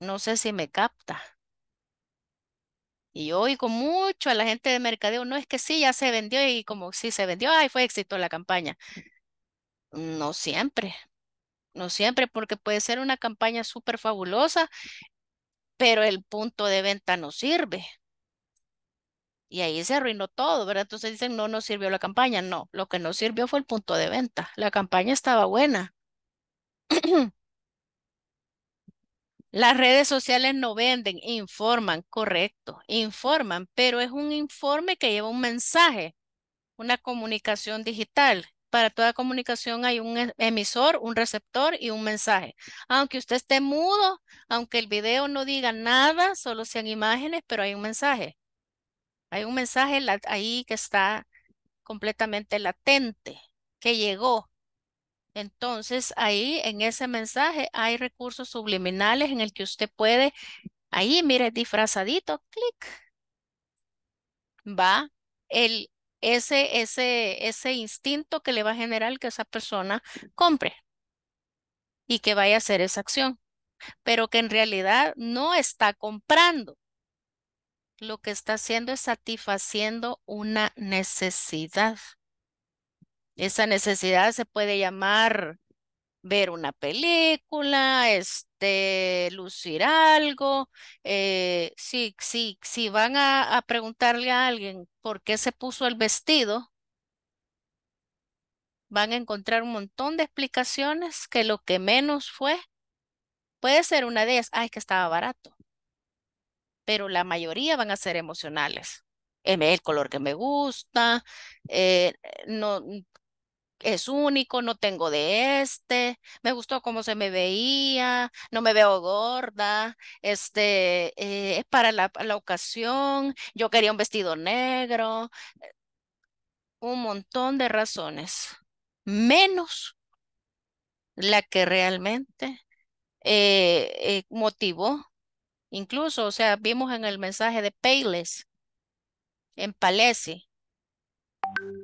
No sé si me capta. Y yo oigo mucho a la gente de mercadeo, no es que sí, ya se vendió y como sí se vendió, ay, fue éxito la campaña. No siempre, no siempre, porque puede ser una campaña súper fabulosa, pero el punto de venta no sirve. Y ahí se arruinó todo, ¿verdad? Entonces dicen, no, no sirvió la campaña. No, lo que no sirvió fue el punto de venta. La campaña estaba buena. [clears throat] Las redes sociales no venden, informan, correcto, informan, pero es un informe que lleva un mensaje, una comunicación digital. Para toda comunicación hay un e-, emisor, un receptor y un mensaje. Aunque usted esté mudo, aunque el video no diga nada, solo sean imágenes, pero hay un mensaje. Hay un mensaje ahí que está completamente latente, que llegó. Entonces, ahí en ese mensaje hay recursos subliminales en el que usted puede, ahí mire, disfrazadito, clic. Va el, ese, ese, ese instinto que le va a generar que esa persona compre y que vaya a hacer esa acción, pero que en realidad no está comprando, lo que está haciendo es satisfaciendo una necesidad. Esa necesidad se puede llamar ver una película, este, lucir algo. Eh, si, si, si, van a, a preguntarle a alguien por qué se puso el vestido, van a encontrar un montón de explicaciones que lo que menos fue, puede ser una de ellas, ay, que estaba barato pero la mayoría van a ser emocionales. Em, el color que me gusta, eh, no, mm, es único, no tengo de este, me gustó cómo se me veía, no me veo gorda, este, eh, es para la, ocasión, yo quería un vestido negro, eh, un montón de razones, menos la que realmente motivó Incluso, o sea, vimos en el mensaje de Payless, en palesi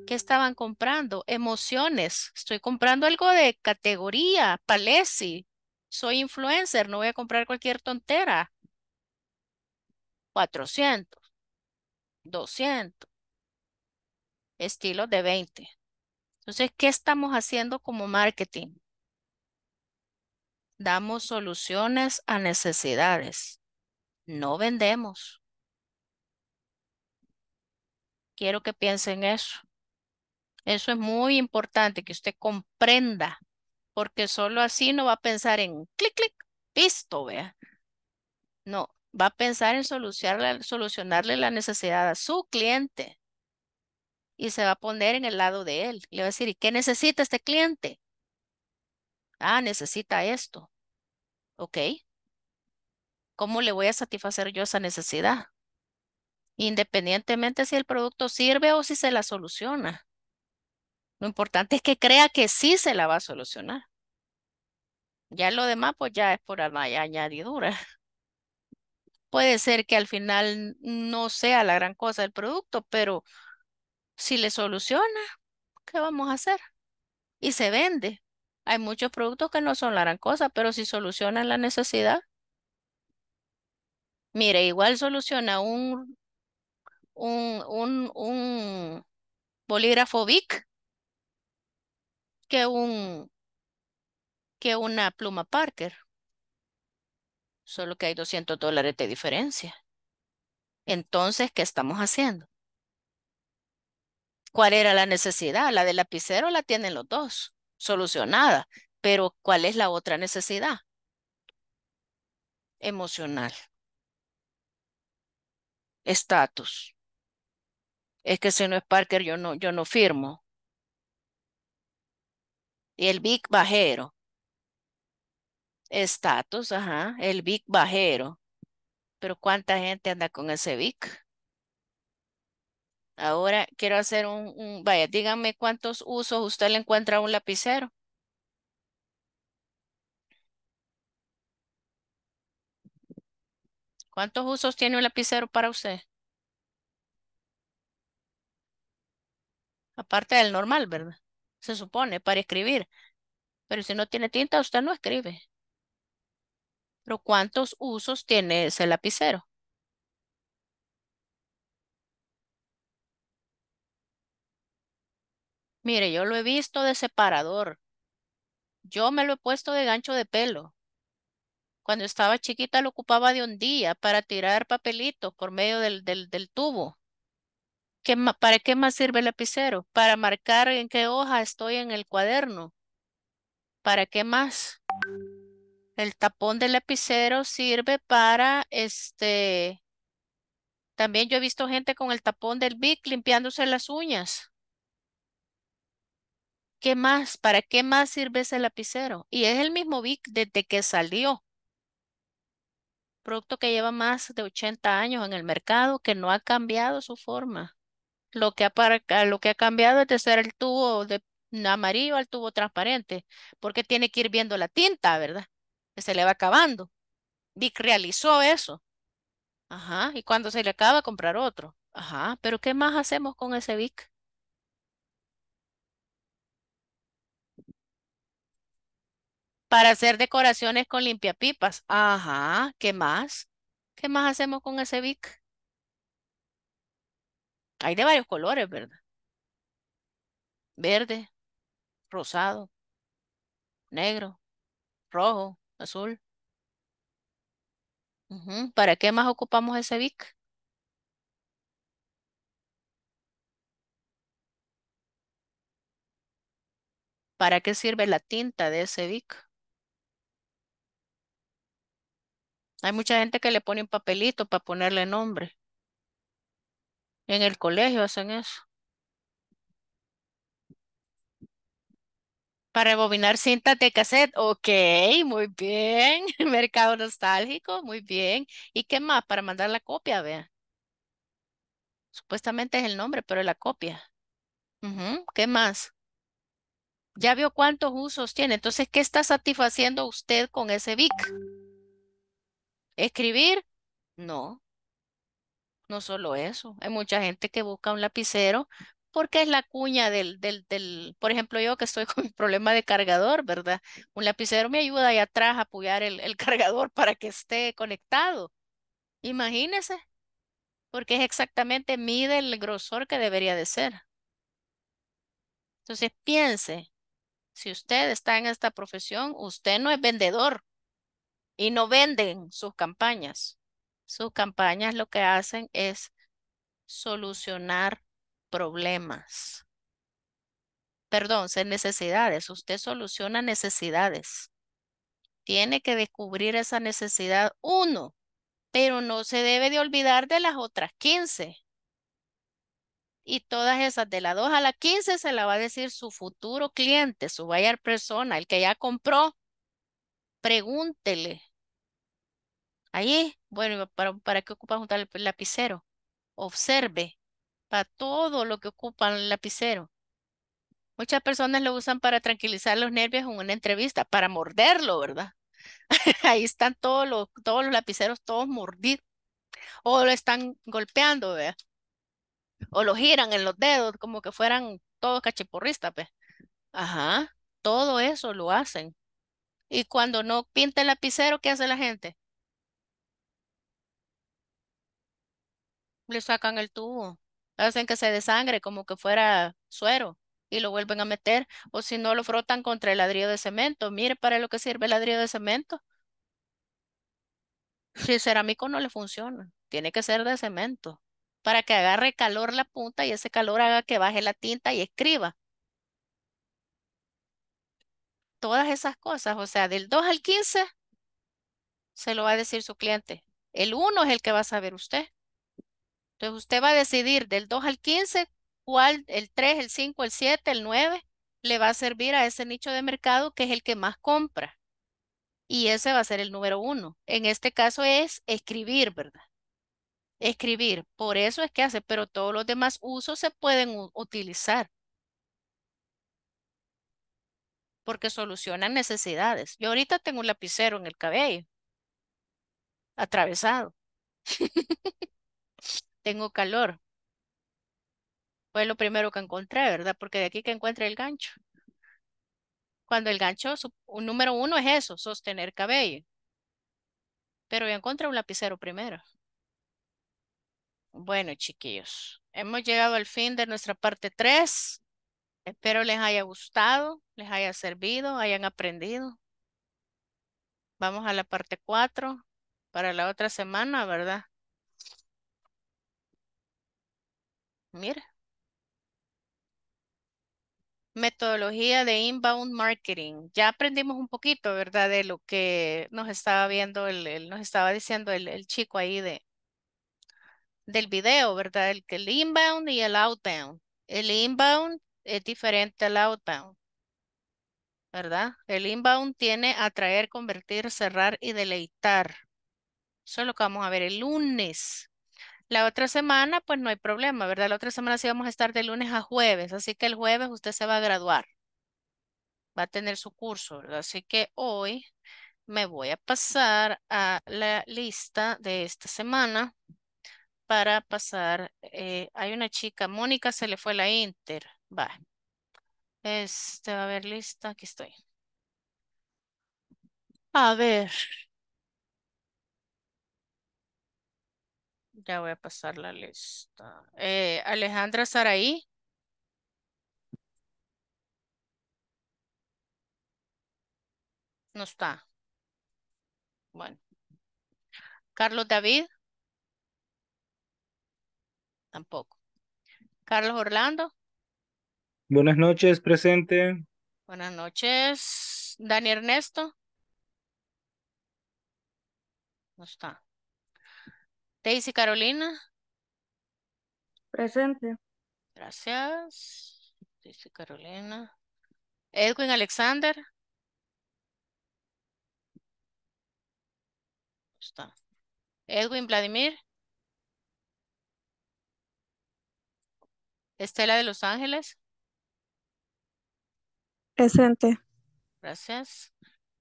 ¿qué estaban comprando? Emociones. Estoy comprando algo de categoría, palesi. Soy influencer, no voy a comprar cualquier tontera. 400, 200, estilo de 20. Entonces, ¿qué estamos haciendo como marketing? Damos soluciones a necesidades no vendemos. Quiero que piensen eso. Eso es muy importante que usted comprenda, porque solo así no va a pensar en clic, clic, pisto, vea. No, va a pensar en solucionarle, solucionarle la necesidad a su cliente y se va a poner en el lado de él. Le va a decir, ¿y qué necesita este cliente? Ah, necesita esto. Ok, ¿Cómo le voy a satisfacer yo esa necesidad? Independientemente si el producto sirve o si se la soluciona. Lo importante es que crea que sí se la va a solucionar. Ya lo demás, pues ya es por añadidura. [laughs] Puede ser que al final no sea la gran cosa el producto, pero si le soluciona, ¿qué vamos a hacer? Y se vende. Hay muchos productos que no son la gran cosa, pero si solucionan la necesidad, Mire, igual soluciona un, un, un, bolígrafo BIC que, un, que una pluma Parker. Solo que hay 200 dólares de diferencia. Entonces, ¿qué estamos haciendo? ¿Cuál era la necesidad? La del lapicero la tienen los dos, solucionada. Pero ¿cuál es la otra necesidad? Emocional estatus. Es que si no es Parker, yo no, yo no firmo. Y el Big Bajero. Estatus, ajá, el Big Bajero. Pero ¿cuánta gente anda con ese Big? Ahora quiero hacer un, un, vaya, díganme cuántos usos usted le encuentra a un lapicero. ¿Cuántos usos tiene un lapicero para usted? Aparte del normal, ¿verdad? Se supone, para escribir. Pero si no tiene tinta, usted no escribe. Pero ¿cuántos usos tiene ese lapicero? Mire, yo lo he visto de separador. Yo me lo he puesto de gancho de pelo. Cuando estaba chiquita lo ocupaba de un día para tirar papelitos por medio del, del, tubo. ¿Qué, ¿Para qué más sirve el lapicero? Para marcar en qué hoja estoy en el cuaderno. ¿Para qué más? El tapón del lapicero sirve para este. También yo he visto gente con el tapón del BIC limpiándose las uñas. ¿Qué más? ¿Para qué más sirve ese lapicero? Y es el mismo BIC desde que salió producto que lleva más de 80 años en el mercado, que no ha cambiado su forma. Lo que ha, lo que ha cambiado es de ser el tubo de amarillo al tubo transparente, porque tiene que ir viendo la tinta, ¿verdad? Que se le va acabando. Vic realizó eso. Ajá, y cuando se le acaba, comprar otro. Ajá, pero ¿qué más hacemos con ese Vic? para hacer decoraciones con limpiapipas. Ajá, ¿qué más? ¿Qué más hacemos con ese vic Hay de varios colores, ¿verdad? Verde, rosado, negro, rojo, azul. ¿Para qué más ocupamos ese vic ¿Para qué sirve la tinta de ese Bic? Hay mucha gente que le pone un papelito para ponerle nombre. En el colegio hacen eso. Para rebobinar cintas de cassette. Ok, muy bien. [laughs] Mercado nostálgico, muy bien. ¿Y qué más? Para mandar la copia, vean. Supuestamente es el nombre, pero es la copia. ¿Qué más? Ya vio cuántos usos tiene. Entonces, ¿qué está satisfaciendo usted con ese VIC? ¿Escribir? No. No solo eso. Hay mucha gente que busca un lapicero porque es la cuña del, del, por ejemplo, yo que estoy [laughs] con problema de cargador, ¿verdad? Un lapicero me ayuda ahí atrás a apoyar el, el [laughs] cargador para que esté conectado. Imagínese, porque es exactamente, mide el grosor que debería de ser. Entonces piense, si usted está en esta profesión, usted no es vendedor, y no venden sus campañas. Sus campañas lo que hacen es solucionar problemas. Perdón, son necesidades. Usted soluciona necesidades. Tiene que descubrir esa necesidad uno, pero no se debe de olvidar de las otras 15. Y todas esas de la 2 a la 15 se la va a decir su futuro cliente, su buyer persona, el que ya compró. Pregúntele Ahí, bueno, ¿para, qué qué juntar el lapicero? Observe, para todo lo que ocupan el lapicero. Muchas personas lo usan para tranquilizar los nervios en una entrevista, para morderlo, ¿verdad? [laughs] Ahí están todos los, todos los lapiceros, todos mordidos. O lo están golpeando, ¿verdad? O lo giran en los dedos como que fueran todos cachiporristas, pues. Ajá, todo eso lo hacen. Y cuando no pinta el lapicero, ¿qué hace la gente? le sacan el tubo, hacen que se desangre como que fuera suero y lo vuelven a meter, o si no lo frotan contra el ladrillo de cemento. Mire para lo que sirve el ladrillo de cemento. Si cerámico no le funciona, tiene que ser de cemento para que agarre calor la punta y ese calor haga que baje la tinta y escriba. Todas esas cosas, o sea, del 2 al 15 se lo va a decir su cliente. El 1 es el que va a saber usted. Entonces usted va a decidir del 2 al 15 cuál, el 3, el 5, el 7, el 9, le va a servir a ese nicho de mercado que es el que más compra. Y ese va a ser el número uno. En este caso es escribir, ¿verdad? Escribir. Por eso es que hace, pero todos los demás usos se pueden utilizar. Porque solucionan necesidades. Yo ahorita tengo un lapicero en el cabello. Atravesado. [laughs] tengo calor. Fue lo primero que encontré, ¿verdad? Porque de aquí que encuentre el gancho. Cuando el gancho, un número uno es eso, sostener cabello. Pero yo encontré un lapicero primero. Bueno, chiquillos, hemos llegado al fin de nuestra parte 3. Espero les haya gustado, les haya servido, hayan aprendido. Vamos a la parte 4 para la otra semana, ¿verdad? Mira. Metodología de inbound marketing. Ya aprendimos un poquito, ¿verdad? De lo que nos estaba viendo, el, nos estaba diciendo el, chico ahí de, del video, ¿verdad? El, el inbound y el outbound. El inbound es diferente al outbound, ¿verdad? El inbound tiene atraer, convertir, cerrar y deleitar. Eso es lo que vamos a ver el lunes. La otra semana, pues no hay problema, ¿verdad? La otra semana sí vamos a estar de lunes a jueves, así que el jueves usted se va a graduar. Va a tener su curso, ¿verdad? Así que hoy me voy a pasar a la lista de esta semana para pasar. Eh, hay una chica, Mónica se le fue la Inter. Va. Este, va a ver, lista, aquí estoy. A ver, Ya voy a pasar la lista. Eh, Alejandra Saraí. No está. Bueno. Carlos David. Tampoco. Carlos Orlando. Buenas noches, presente. Buenas noches. Dani Ernesto. No está. Daisy Carolina. Presente. Gracias. Daisy Carolina. Edwin Alexander. Está. Edwin Vladimir. Estela de Los Ángeles. Presente. Gracias.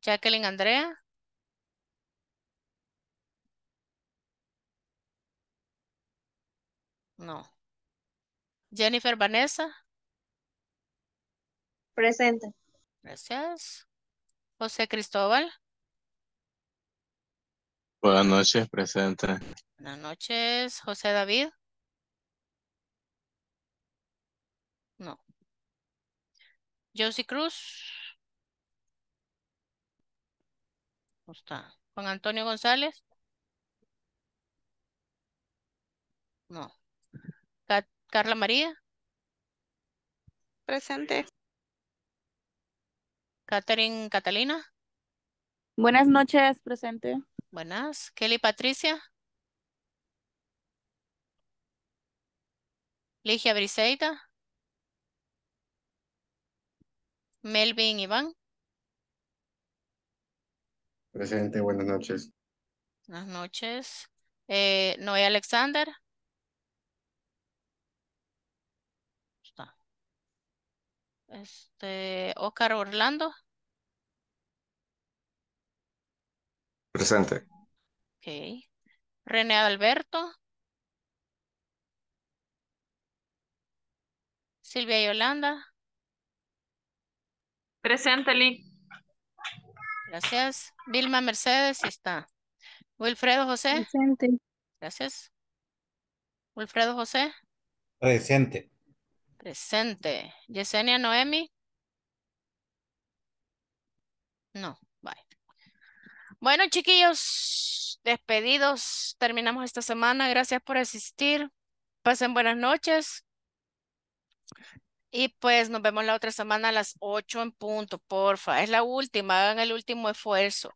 Jacqueline Andrea. No. Jennifer Vanessa. Presente. Gracias. José Cristóbal. Buenas noches, presente. Buenas noches, José David. No. Josie Cruz. está. Juan Antonio González. No. Carla María. Presente. Catherine Catalina. Buenas noches, presente. Buenas. Kelly Patricia. Ligia Briseida. Melvin Iván. Presente, buenas noches. Buenas noches. Eh, Noé Alexander. Este, Oscar Orlando. Presente. Ok. René Alberto. Silvia Yolanda. Presente, Lee. Gracias. Vilma Mercedes está. Wilfredo José. Presente. Gracias. Wilfredo José. Presente. Presente. Yesenia Noemi. No, bye. Bueno, chiquillos, despedidos. Terminamos esta semana. Gracias por asistir. Pasen buenas noches. Y pues nos vemos la otra semana a las 8 en punto, porfa. Es la última, hagan el último esfuerzo.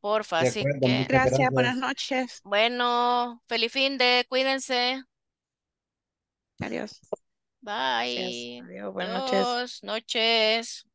Porfa, así que... Gracias, buenas noches. Bueno, feliz fin de, cuídense. Adiós. Bye. Adiós. Buenas noches. noches.